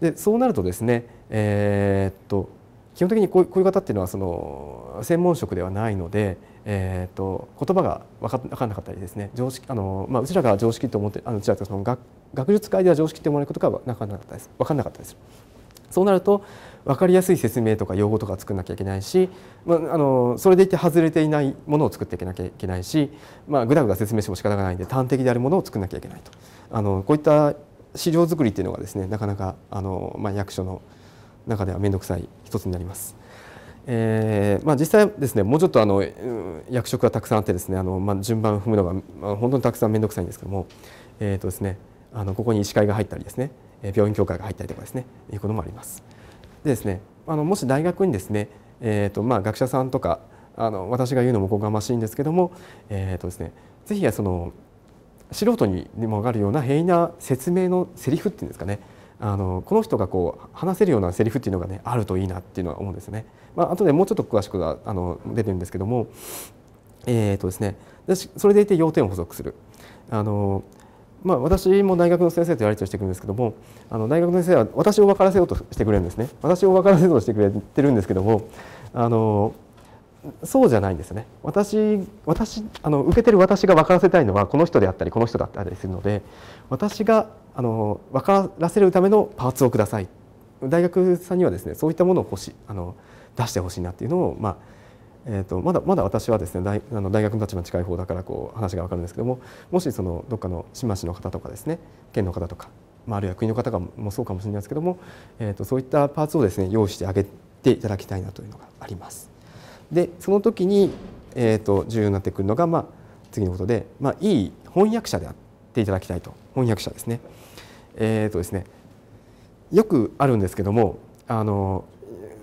でそうなるとですね、えー、っと基本的にこういう方っていうのはその専門職ではないので、えー、っと言葉が分か分かんなかったりですね常識あの、まあ、うちらが常識と思ってあのうちらその学学術界では常識って思われることが分からなかったです分かんなかったです。そうなると分かりやすい説明とか用語とか作んなきゃいけないし、まあ、あのそれでいて外れていないものを作っていかなきゃいけないし、まあ、ぐだぐだ説明しても仕方がないんで端的であるものを作んなきゃいけないとあのこういった資料作りっていうのがですねなかなかあの、まあ、役所の中では面倒くさい一つになります。えーまあ、実際ですねもうちょっとあの役職がたくさんあってですねあの、まあ、順番踏むのが、まあ、本当にたくさん面倒くさいんですけども、えーとですね、あのここに医師会が入ったりですね病院協会が入ったりとかですねいうこともあります。でですねあのもし大学にですね、えーとまあ、学者さんとかあの私が言うのもおこがましいんですけども、えーとですね、ぜひその素人にも分かるような平易な説明のセリフっていうんですかねあのこの人がこう話せるようなセリフっていうのがねあるといいなっていうのは思うんですね。まあ後でもうちょっと詳しくはあの出てるんですけども、えーとですね、それでいて要点を補足するあのまあ、私も大学の先生とやり取りしてくるんですけどもあの大学の先生は私を分からせようとしてくれるんですね私を分からせようとしてくれてるんですけどもあのそうじゃないんですね私私あの受けてる私が分からせたいのはこの人であったりこの人だったりするので私があの分からせるためのパーツをください大学さんにはですねそういったものを欲しあの出してほしいなっていうのを、まあ、えーと、まだまだ私はですね大あの大学の立場に近い方だからこう話が分かるんですけどももしそのどっかの志摩市の方とかですね県の方とか、まあ、あるいは国の方がもそうかもしれないですけども、えーと、そういったパーツをですね用意してあげていただきたいなというのがあります。でその時に、えーと、と重要になってくるのが、まあ、次のことで、まあ、いい翻訳者であっていただきたいと翻訳者ですね。えーとですねよくあるんですけどもあの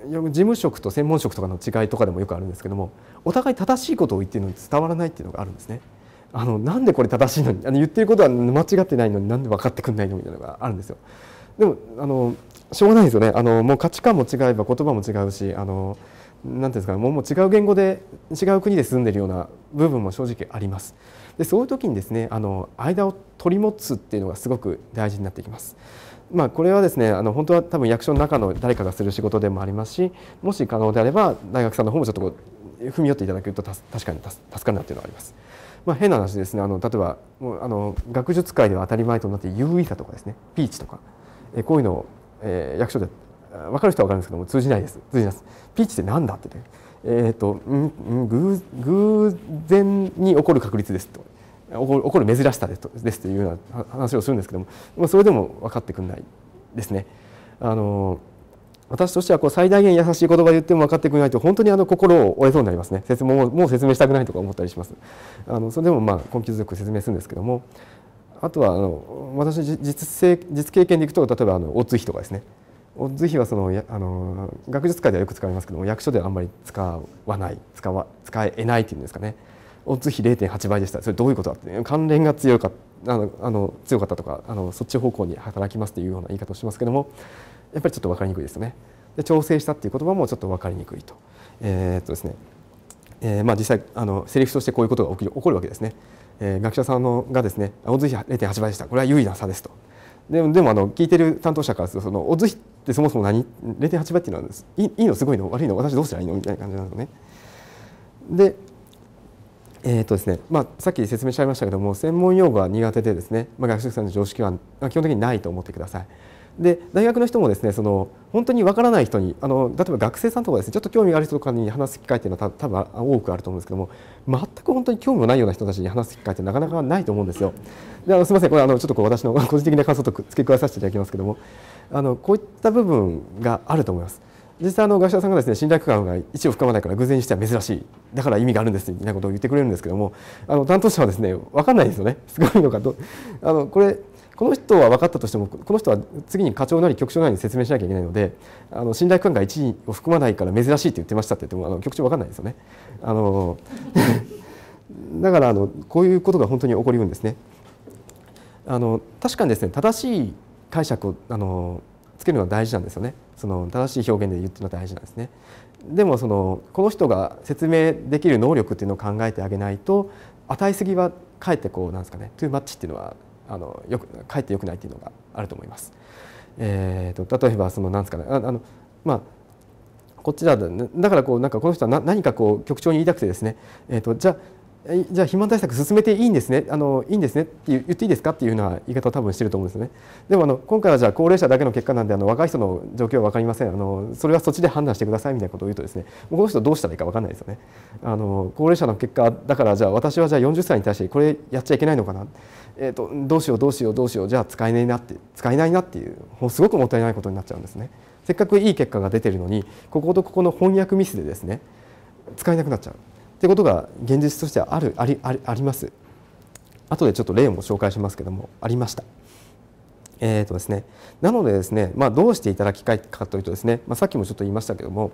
事務職と専門職とかの違いとかでもよくあるんですけどもお互い正しいことを言ってるのに伝わらないっていうのがあるんですね。あのなんでこれ正しいのにあの言ってることは間違ってないのになんで分かってくんないのみたいなのがあるんですよ。でもあのしょうがないですよねあのもう価値観も違えば言葉も違うしあのなんていうんですかもうもう違う言語で違う国で住んでるような部分も正直あります。でそういう時にですねあの間を取り持つっていうのがすごく大事になってきます。まあ、これはですねあの本当は多分役所の中の誰かがする仕事でもありますしもし可能であれば大学さんの方もちょっとこう踏み寄っていただけると確かに助かるなというのはあります。まあ、変な話ですねあの例えばもうあの学術界では当たり前となって優位さとかですねピーチとかえこういうのを、えー、役所で分かる人は分かるんですけども通じないです通じないですピーチって何だって、ね、えーと、とんん偶然に起こる確率ですと起こる珍しさですというような話をするんですけども、まあ、それでも分かってくんないですね。あの私としてはこう最大限優しい言葉で言っても分かってくれないと本当にあの心を折れそうになりますね説ももう説明したくないとか思ったりしますあのそれでもまあ根気強く説明するんですけどもあとはあの私実実経験でいくと例えばあのオッズとかですねオッズはそのあの学術界ではよく使いますけども役所ではあんまり使わない使わ使えないっていうんですかねオッズ比0.8倍でしたそれどういうことだって関連が強かあのあの強かったとかあのそっち方向に働きますというような言い方をしますけどもやっぱりちょっと分かりにくいですねで調整したっていう言葉もちょっと分かりにくいと,、えー、っとですねえー、まあ、実際あのセリフとしてこういうことが起き起こるわけですね、えー、学者さんのがですね「オズ比0.8倍でしたこれは優位な差です」と。でもでもあの聞いてる担当者からするとそのオズ比ってそもそも何0.8倍っていうのはいいのすごいの悪いの私どうしたらいいのみたいな感じなのね。でえーとですねまあ、さっき説明しちゃいましたけども専門用語は苦手でですね、まあ、学習者の常識は基本的にないと思ってください。で大学の人もですねその本当にわからない人にあの例えば学生さんとかですねちょっと興味がある人とかに話す機会っていうのは多分多くあると思うんですけども全く本当に興味もないような人たちに話す機会ってなかなかないと思うんですよ。であのすみませんこれあのちょっとこう私の個人的な感想と付け加えさせていただきますけどもあのこういった部分があると思います。実際あの学者さんがですね信頼区間が一応深まないから偶然にしては珍しいだから意味があるんですみたいなことを言ってくれるんですけどもあの担当者はですね分かんないですよねすごいのかとあのこれこの人は分かったとしてもこの人は次に課長なり局長なりに説明しなきゃいけないのであの信頼区間が1を含まないから珍しいって言ってましたって言ってもあの局長分かんないですよね。あの だからあのこういうことが本当に起こりうんですね。あの確かにですね正しい解釈をあのつけるのは大事なんですよねその正しい表現で言ってるのは大事なんですねでもそのこの人が説明できる能力っていうのを考えてあげないと与えすぎはかえってこうなんですかねトゥーマッチっていうのはあのよくかえってよくないっていうのがあると思います。えーと、例えばそのなんですかねあのまあこっちだだからこうなんかこの人は何かこう局長に言いたくてですね、えーと、とじゃあじゃあ肥満対策進めていいんですねあのいいんですねって言っていいですかっていうような言い方を多分してると思うんですねでもあの今回はじゃあ高齢者だけの結果なんであの若い人の状況は分かりませんあのそれはそっちで判断してくださいみたいなことを言うとですねこの人どうしたらいいか分かんないですよねあの高齢者の結果だからじゃあ私はじゃあ40歳に対してこれやっちゃいけないのかな、えーと、どうしようどうしようどうしようじゃあ使えないなって使えないなっていうもうすごくもったいないことになっちゃうんですねせっかくいい結果が出てるのにこことここの翻訳ミスでですね使えなくなっちゃうってことが現実としてはあるありありあります後でちょっと例も紹介しますけどもありましたえーとですね、なのでですね、まあ、どうしていただきたいかというとですね、まあ、さっきもちょっと言いましたけども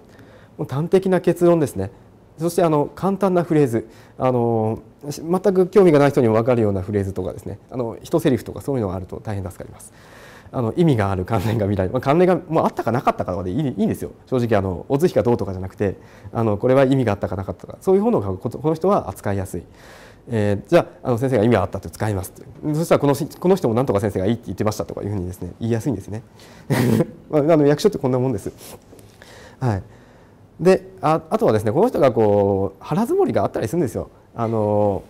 端的な結論ですねそしてあの簡単なフレーズあの全く興味がない人にも分かるようなフレーズとかですねあの一セリフとかそういうのがあると大変助かります。あの意味がある関連がみたいまあ、関連がもあったかなかったかでいいいいんですよ正直あの小津比がどうとかじゃなくてあのこれは意味があったかなかったかそういうものがこの人は扱いやすい。えー、じゃあの先生が意味があったと使いますそしたらこのこの人も何とか先生がいいって言ってましたとかいうふうにですね言いやすいんですね。あの役所ってこんなもんです。はい、でああとはですねこの人がこう腹積もりがあったりするんですよ。あの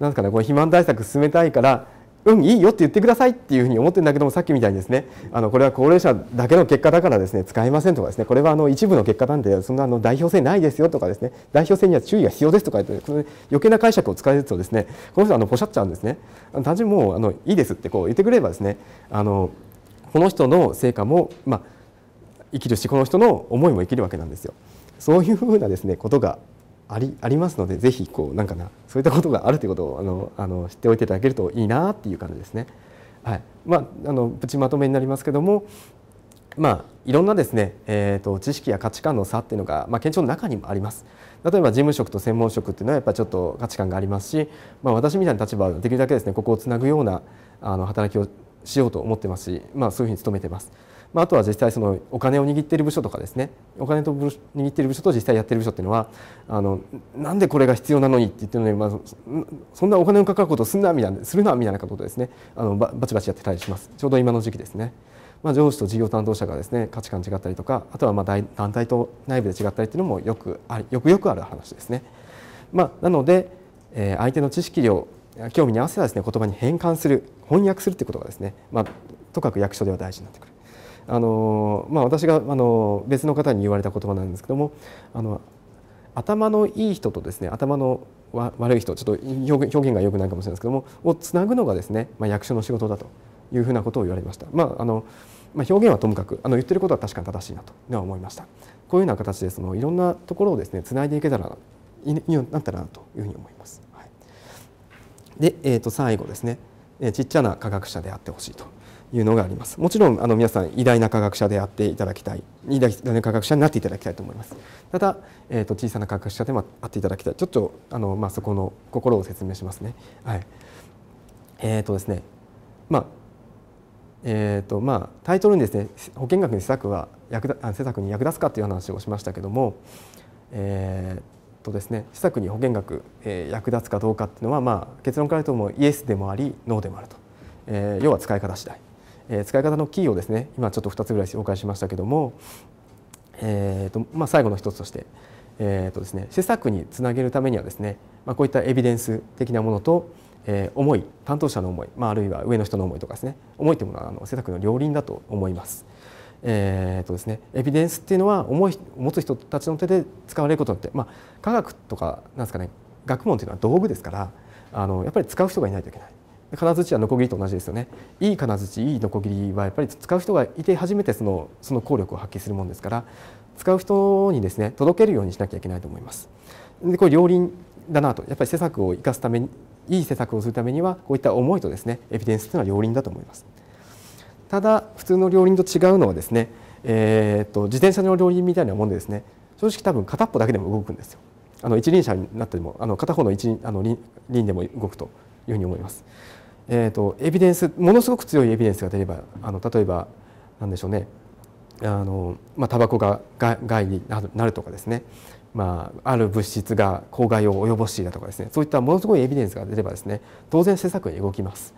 なんですかねこう肥満対策進めたいからうんいいよって言ってくださいっていうふうに思ってるんだけどもさっきみたいにですねあのこれは高齢者だけの結果だからですね使えませんとかですねこれはあの一部の結果なんでそんなあの代表性ないですよとかですね代表性には注意が必要ですとか言ってこの余計な解釈を使えるとですねこの人あのポシャっちゃうんですね単純にもうあのいいですってこう言ってくれればですねあのこの人の成果も、まあ、生きるしこの人の思いも生きるわけなんですよ。そういうふうなですねことがありありますのでぜひこうなんかなそういったことがあるということをあのあの知っておいていただけるといいなっていう感じですね。はいまあ、あのプチまとめになりますけども、まあ、いろんなですね、えーと、知識や価値観の差っていうのが、まあ、県庁の中にもあります。例えば事務職と専門職っていうのはやっぱりちょっと価値観がありますし、まあ、私みたいな立場はできるだけですねここをつなぐようなあの働きをしようと思ってますし、まあ、そういうふうに努めてます。まあ、あとは実際そのお金を握っている部署とかですねお金と握っている部署と実際やっている部署っていうのはあのなんでこれが必要なのにって言ってるのに、まあ、そんなお金のかかることすんなみたいなするなみたいなことですねあのバチバチやってたりしますちょうど今の時期ですね。まあ、上司と事業担当者がですね価値観違ったりとかあとはまあ団体と内部で違ったりっていうのもよくあよくよくある話ですね。まあ、なので、えー、相手の知識量興味に合わせたですね言葉に変換する翻訳するっていうことがですね、まあ、とかく役所では大事になってくる。あのまあ、私があの別の方に言われた言葉なんですけどもあの頭のいい人とですね頭のわ悪い人ちょっと表現がよくないかもしれないですけどもをつなぐのがですね、まあ、役所の仕事だというふうなことを言われました。まああのまあ、表現はともかくあの言ってることは確かに正しいなとでは思いましたこういうような形でそのいろんなところをですねつないでいけたらいいよなったらなというふうに思います。はい、で、えー、と最後ですねちっちゃな科学者であってほしいというのがありますもちろんあの皆さん偉大な科学者であっていただきたい偉大な科学者になっていただきたいと思いますただ、えーと、小さな科学者でもあっていただきたいちょっとあの、まあ、そこの心を説明しますねはいえっ、ー、とですねまあえーとまあ、タイトルにですね保険学に施策は役だ施策に役立つかという話をしましたけども、えーとですね、施策に保険学、えー、役立つかどうかっていうのは、まあ、結論から言うともイエスでもありノーでもあると、えー、要は使い方次第えー、使い方のキーをですね今ちょっと2つぐらい紹介しましたけども、えーとまあ、最後の1つとして、えーとですね、施策につなげるためにはですね、まあ、こういったエビデンス的なものと、えー、思い担当者の思い、まあ、あるいは上の人の思いとかですね思いというものはあの施策の両輪だと思います。えーとですね、エビデンスっていうのは思い持つ人たちの手で使われることによって、まあ、科学とかなんですかね学問というのは道具ですからあのやっぱり使う人がいないといけない金槌はノコギリと同じですよねいい金槌いいノコギリはやっぱり使う人がいて初めてそのその効力を発揮するもんですから使う人にですね届けるようにしなきゃいけないと思います。でこれ両輪だなとやっぱり施策を生かすためにいい施策をするためにはこういった思いとですねエビデンスというのは両輪だと思います。ただ普通の両輪と違うのはですね、えーと、自転車の両輪みたいなものでですね正直多分片っぽだけでも動くんですよ。あの一輪車になってもあの片方の一輪あの輪でも動くというふうに思います。えーと、エビデンスものすごく強いエビデンスが出ればあの例えば何でしょうねあの、まあ、タバコが害になるとかですね、まあ、ある物質が公害を及ぼしだとかですねそういったものすごいエビデンスが出ればですね当然施策に動きます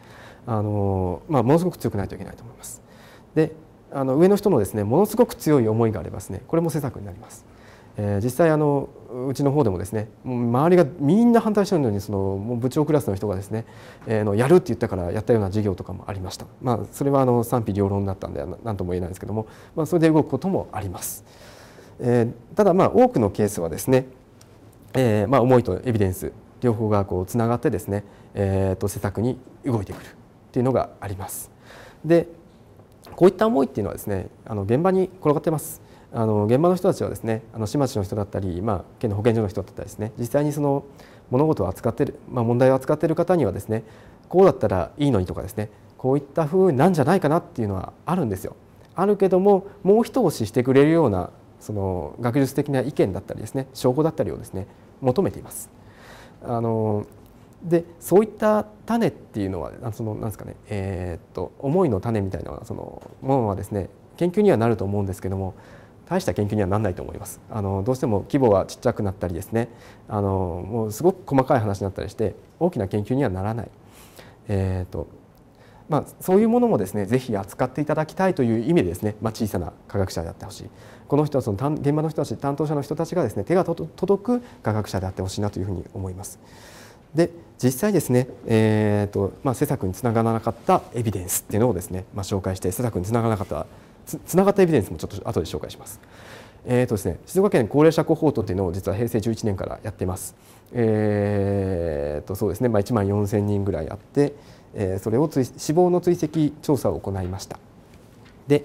あの、まあ、ものすごく強くないといけないと思います。であの上の人のですねものすごく強い思いがあればですねこれも施策になります。えー、実際あのうちの方でもですね周りがみんな反対してるのにそのもう部長クラスの人がですね、えー、のやるって言ったからやったような事業とかもありました、まあ、それはあの賛否両論だったんで何とも言えないですけども、まあ、それで動くこともあります、えー、ただまあ多くのケースはですね、えー、まあ思いとエビデンス両方がこうつながってですね、えー、と施策に動いてくるっていうのがありますでこういった思いっていうのはですねあの現場に転がってますあの現場の人たちはですねあの市町の人だったり、まあ、県の保健所の人だったりですね実際にその物事を扱ってる、まあ、問題を扱っている方にはですねこうだったらいいのにとかですねこういったふうなんじゃないかなっていうのはあるんですよ。あるけどももう一押ししてくれるようなその学術的な意見だったりですね証拠だったりをですね求めています。あのでそういった種っていうのはそのなんですかね、えー、っと思いの種みたいなそのものはですね研究にはなると思うんですけども大した研究にはならないと思いますあのどうしても規模がちっちゃくなったりですねあのもうすごく細かい話になったりして大きな研究にはならない、えーとまあ、そういうものもですねぜひ扱っていただきたいという意味でですね、まあ、小さな科学者であってほしいこの人はその現場の人たち担当者の人たちがですね手が届く科学者であってほしいなというふうに思います。で実際ですね、えーとまあ、施策につながらなかったエビデンスっていうのをですね、まあ、紹介して施策につながらなかったつながったエビデンスもちょっと後で紹介します。えーとですね、静岡県高齢者コホートというのを実は平成11年からやっています。えーとそうですねまあ、1万4000人ぐらいあって、えー、それを追死亡の追跡調査を行いました。で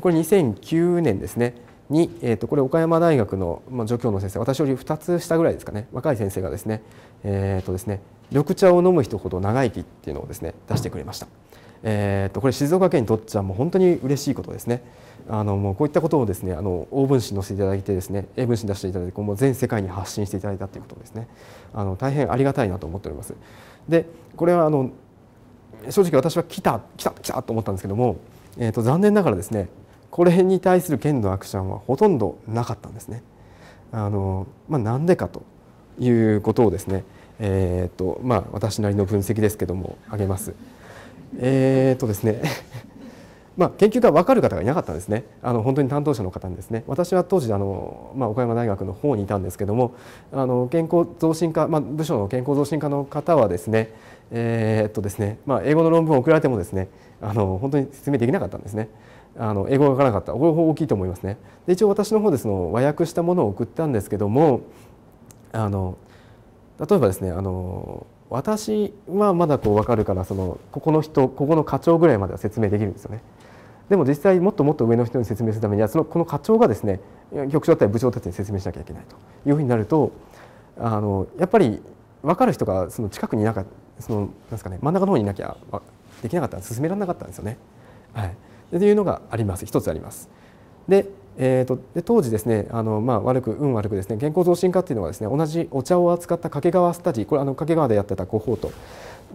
これ2009年ですねに、えー、とこれ岡山大学の、まあ、助教の先生私より2つ下ぐらいですかね若い先生がですね,、えー、とですね緑茶を飲む人ほど長生きっていうのをですね出してくれました。えー、っとこれ静岡県にとってはもう本当に嬉しいことですね。あのもうこういったことをですねあの大分子に載せていただいてですね英文紙に出していただいてもう全世界に発信していただいたということですねあの大変ありがたいなと思っておりますでこれはあの正直私は来た来た来たと思ったんですけども、えー、と残念ながらですねこれに対する県のアクションはほとんどなかったんですねあのまあなんでかということをですねえーとまあ、私なりの分析ですけども挙げます。えー、っとですね まあ、研究が分かる方がいなかったんですねあの本当に担当者の方にですね私は当時あの、まあ、岡山大学の方にいたんですけどもあの健康増進課、まあ、部署の健康増進課の方はですねえー、っとですね、まあ、英語の論文を送られてもですねあの本当に説明できなかったんですね。あの英語が分からなかったこれ大きいと思いますね。で一応私の方でその和訳したものを送ったんですけどもあの例えばですねあの私はまだこう分かるからそのここの人ここの課長ぐらいまでは説明できるんですよね。でも実際もっともっと上の人に説明するためにはそのこの課長がですね局長だったり部長たちに説明しなきゃいけないというふうになるとあのやっぱり分かる人がその近くにいなかそのなんですかね真ん中の方にいなきゃできなかった進められなかったんですよね。はい、というのがあります一つあります。でえーと、で当時ですねあの、まあ、悪く運悪くですね健康増進課っていうのはですね同じお茶を扱った掛川スタジーこれあの掛川でやってた広報と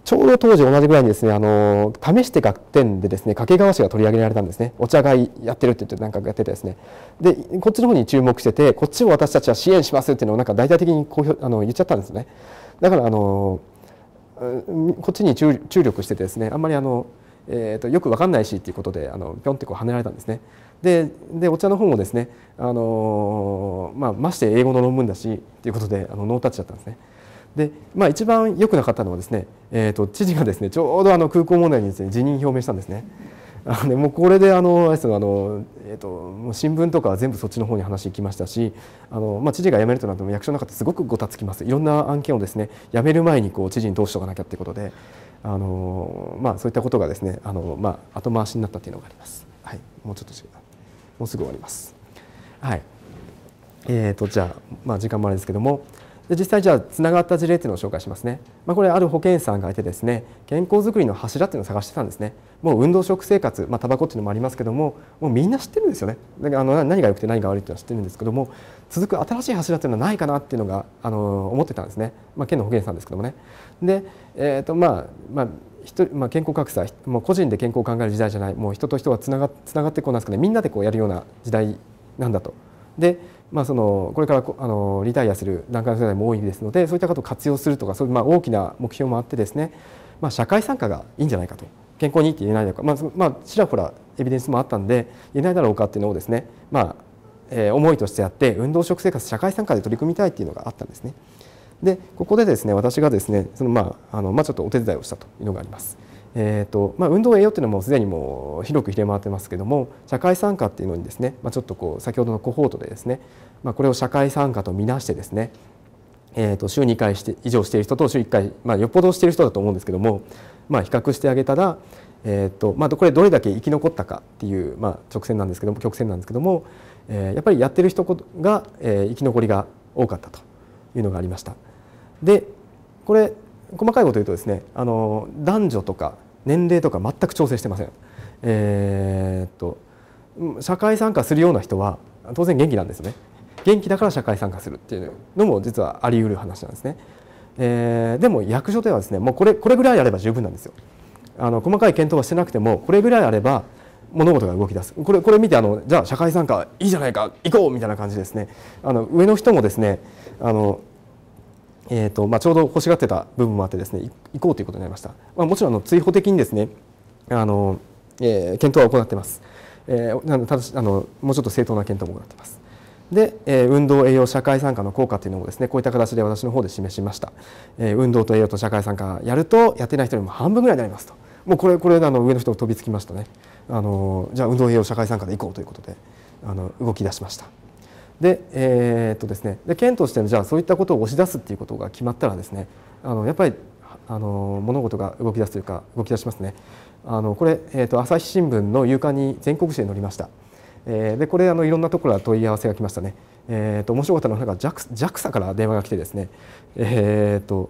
ちょうど当時同じぐらいにですねあの試して楽天でですね掛川市が取り上げられたんですねお茶会やってるって言ってなんかやっててですねでこっちの方に注目しててこっちを私たちは支援しますっていうのをなんか大々的に公表あの言っちゃったんですねだからあのこっちに注力しててですねあんまりあの、えーと、とよく分かんないしっていうことであのピョンってこう跳ねられたんですね。ででお茶の方もですね、あのまあ、まして英語の論文だしということであのノータッチだったんですね。でまあ、一番良くなかったのはですね、えーと、知事がですねちょうどあの空港問題にです、ね、辞任表明したんですね。あのもうこれであのあの、えーと、もう新聞とか全部そっちの方に話行きましたしあの、まあ、知事が辞めるとなっても役所の方すごくごたつきますいろんな案件をですね辞める前にこう知事に通しておかなきゃということであの、まあ、そういったことがですねあの、まあ、後回しになったというのがあります。はい、もうちょっともうすぐ終わります。はい。えーと、じゃあ、まあ、時間もあれですけども実際じゃあつながった事例っていうのを紹介しますね、まあ、これある保健師さんがいてですね健康づくりの柱っていうのを探してたんですねもう運動食生活まあタバコっていうのもありますけどももうみんな知ってるんですよねだからあの何が良くて何が悪いっていうのは知ってるんですけども続く新しい柱っていうのはないかなっていうのがあの思ってたんですね、まあ、県の保健師さんですけどもねで、えーとまあまあ、まあ、健康格差まあ、個人で健康を考える時代じゃないもう人と人はつながつながってこうなんですかねみんなでこうやるような時代なんだと。でまあ、そのこれからあのリタイアする段階の世代も多いですのでそういったことを活用するとかそういうまあ大きな目標もあってですね、まあ、社会参加がいいんじゃないかと健康にいいって言えないのか、まあまあ、ちらほらエビデンスもあったんで言えないだろうかっていうのをですね、まあえー、思いとしてやって運動食生活社会参加で取り組みたいっていうのがあったんですね。でここでですね私がですねその、まああのまあ、ちょっとお手伝いをしたというのがあります。えーとまあ、運動栄養っていうのもすでにもう広く広まってますけども社会参加っていうのにですね、まあ、ちょっとこう先ほどのコホートでですね、まあ、これを社会参加と見なしてですね、えー、と週2回して以上している人と週1回、まあ、よっぽどしている人だと思うんですけども、まあ、比較してあげたら、えーとまあ、これどれだけ生き残ったかっていう、まあ、直線なんですけども曲線なんですけども、えー、やっぱりやってる人が、えー、生き残りが多かったというのがありました。でこれ細かいこと言うとですねあの男女とか年齢とか全く調整してません。えー、っと社会参加するような人は当然元気なんですよね元気だから社会参加するっていうのも実はあり得る話なんですね、えー、でも役所ではですねもうこれこれぐらいあれば十分なんですよあの細かい検討はしてなくてもこれぐらいあれば物事が動き出すこれこれ見てあのじゃあ社会参加いいじゃないか行こうみたいな感じですねあの上の人もですねあのえーとまあ、ちょうど欲しがってた部分もあってですね行こうということになりました、まあ、もちろんあの追放的にですねあの、えー、検討は行ってます、えー、なただしあのもうちょっと正当な検討も行ってますで、えー、運動栄養社会参加の効果というのもですねこういった形で私の方で示しました、えー、運動と栄養と社会参加やるとやってない人よりも半分ぐらいになりますともうこれこれあの上の人飛びつきましたねあのじゃあ運動栄養社会参加で行こうということであの動き出しましたで,、えー、っとですね、で県としてのじゃあそういったことを押し出すっていうことが決まったらですねあのやっぱりあの物事が動き出すというか動き出しますね。あのこれ、えー、っと朝日新聞の夕刊に全国紙で載りました。えー、でこれあのいろんなところから問い合わせが来ましたね。えー、っと面白かったのは JAXA から電話が来てですね、えー、っと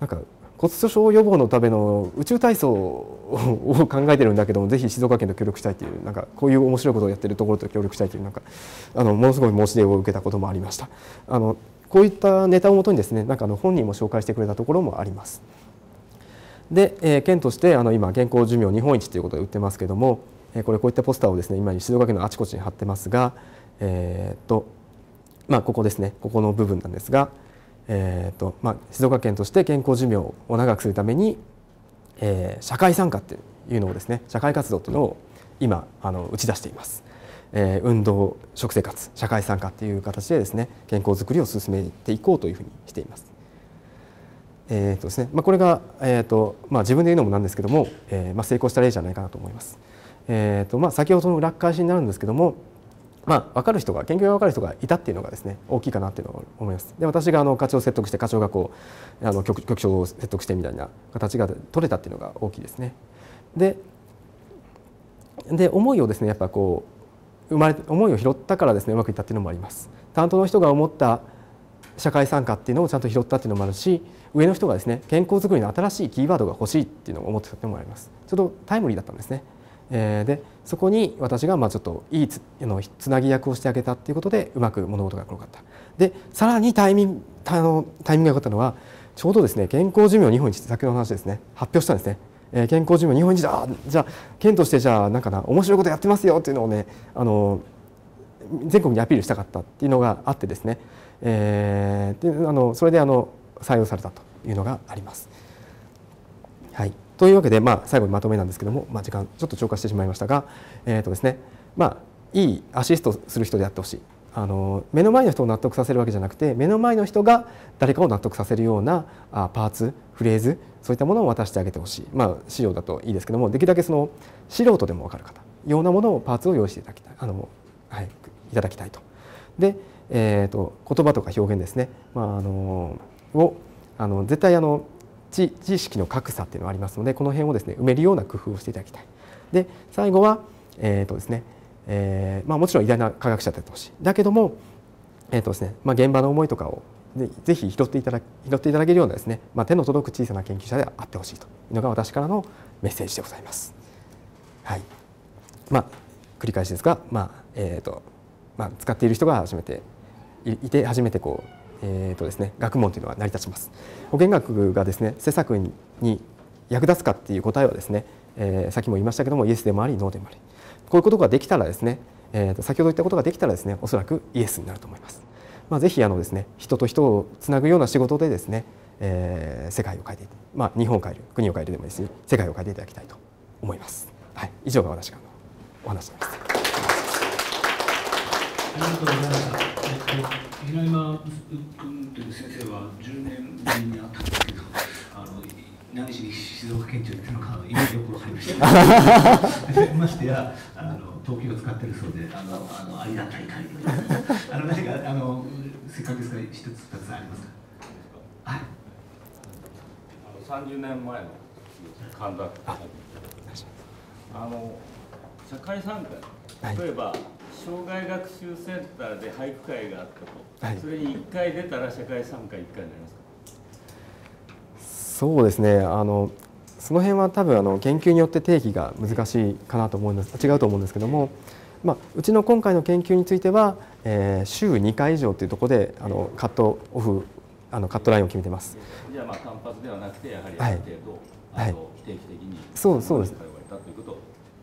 なんか骨粗鬆予防のための宇宙体操を考えてるんだけどもぜひ静岡県と協力したいというなんかこういう面白いことをやってるところと協力したいというなんかあのものすごい申し出を受けたこともありましたあのこういったネタをもとにですねなんかあの本人も紹介してくれたところもありますで、えー、県としてあの今健康寿命日本一ということで売ってますけども、えー、これこういったポスターをですね今静岡県のあちこちに貼ってますがえー、っとまあここですねここの部分なんですが「えーとまあ、静岡県として健康寿命を長くするために、えー、社会参加っていうのをですね社会活動というのを今あの打ち出しています、えー、運動食生活社会参加っていう形でですね健康づくりを進めていこうというふうにしています。えーとですねまあ、これが、えーとまあ、自分で言うのもなんですけども、えーまあ、成功した例じゃないかなと思います。えーとまあ、先ほどの裏返しになるんですけどもまあ、分かる人が研究が分かる人がいたっていうのがですね大きいかなっていうのは思いますで私があの課長を説得して課長がこうあの局局長を説得してみたいな形が取れたっていうのが大きいですねでで思いをですねやっぱこう生まれ思いを拾ったからですねうまくいったっていうのもあります担当の人が思った社会参加っていうのをちゃんと拾ったっていうのもあるし上の人がですね健康づくりの新しいキーワードが欲しいっていうのを思ってたっていうのもありますちょうどタイムリーだったんですねえー、でそこに私がまあちょっといいつつなぎ役をしてあげたっていうことでうまく物事が転がった。でさらにタイミングタイミングが良かったのはちょうどですね健康寿命日本一先ほどの話ですね発表したんですね。えー、健康寿命日本一だじゃあ県としてじゃあなんかな面白いことやってますよっていうのをねあの全国にアピールしたかったっていうのがあってですね、えー、であのそれであの採用されたというのがあります。はいというわけで、まあ、最後にまとめなんですけども、まあ、時間ちょっと超過してしまいましたが、えーとですねまあ、いいアシストする人であってほしいあの目の前の人を納得させるわけじゃなくて目の前の人が誰かを納得させるようなあパーツフレーズそういったものを渡してあげてほしい、まあ、資料だといいですけどもできるだけその素人でも分かる方ようなものをパーツを用意していただきたいあの、はい、いただきたいと。で、えーと、と言葉とか表現ですね、まあ、あのをあの絶対あの知識の格差っていうのがありますのでこの辺をですね埋めるような工夫をしていただきたい。で最後は、えーとですねえーまあ、もちろん偉大な科学者であってほしいだけども、えーとですねまあ、現場の思いとかをぜひ拾っていただ拾っていただけるようなですね、まあ、手の届く小さな研究者であってほしいというのが私からのメッセージでございます。はいまあ、繰り返しですが、まあえーとまあ、使っている人が初めていて初めてこうえーとですね、学問というのが成り立ちます。保険学がですね施策に役立つかっていう答えはですね、えー、さっきも言いましたけどもイエスでもありノーでもありこういうことができたらですね、えー、と先ほど言ったことができたらですねおそらくイエスになると思います。まあ、ぜひあのですね人と人をつなぐような仕事でですね、えー、世界を変えてまあ、日本を変える国を変えるでもいいです、ね、世界を変えていただきたいと思います。はい、以上が私からのお話です。ありがとうございました。平山君という先生は10年ぶりに会ったんですけど、あの何しに静岡県庁に行ったのか、今よく分かりました。ましてやあの、東京を使ってるそうで、あのあのありがたいりあの何かあの、せっかくですから、一つ、二つありますか。はいあの30年前の神田あの社会参加、例えば、はい障害学習センターで俳句会があったと、はい、それに1回出たら社会参加1回になりますかそうですねあのその辺は多分あの研究によって定義が難しいかなと思います違うと思うんですけども、まあ、うちの今回の研究については、えー、週2回以上というところであのカットオフあのカットラインを決めてます。じゃあまあ単発ではなくてやはりある程度、はい、定期的にそうそうです。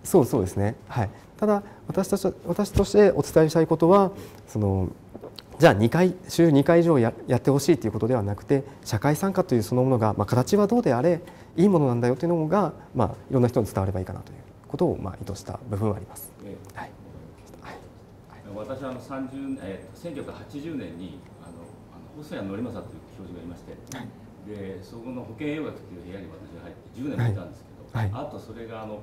そうそうですね。はい。ただ私たち私としてお伝えしたいことはそのじゃあ2回週2回以上ややってほしいということではなくて社会参加というそのものが、まあ、形はどうであれいいものなんだよというのが、まあ、いろんな人に伝わればいいかなということを、まあ、意図した部分はあります。はいはい、私はあの30、えー、1980年にあのあの細谷典正という教授がいまして、はい、でそこの保健栄養学という部屋に私が入って10年もいたんですけど、はい、あとそれがあの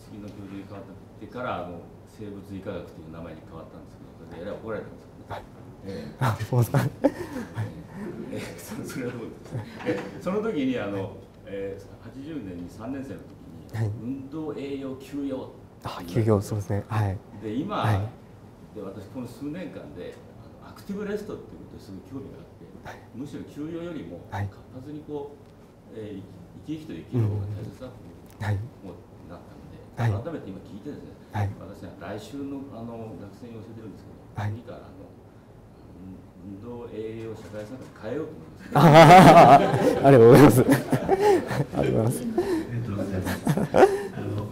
次の教授に変わったってからあの生物医科学という名前に変わったんですけどそれでえら怒られたんですけど、はいえー、あさん、えー、えー、それはどうです、えその時にあの、えー、80年に3年生の時に、はい、運動栄養休養あ休養そうですねはいで今、はい、で私この数年間でアクティブレストっていうことにすごい興味があって、はい、むしろ休養よりも活発にこう、はいえー、生き生きと生きる方が大切だと思って、はい、も改めて今聞いてですね、はい、私は来週のあの学生に教えてるんですけど、はい、いかあの運動栄養社会参加変えようと思います、ね、ありがとうございますありがとうございますあの、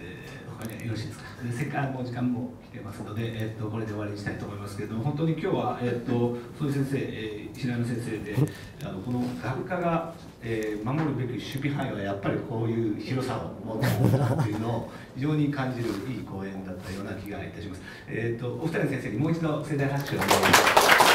えー、他にはよろしいですかせっかくも時間も来てますので、えーと、これで終わりにしたいと思いますけれども本当に今日は、えーと、そういう先生、えー、平山先生であのこの学科がえー、守るべき守備範囲はやっぱりこういう広さを持ったというのを非常に感じるいい講演だったような気がいたします。えーと、とお二人の先生にもう一度盛大拍手をお願いします。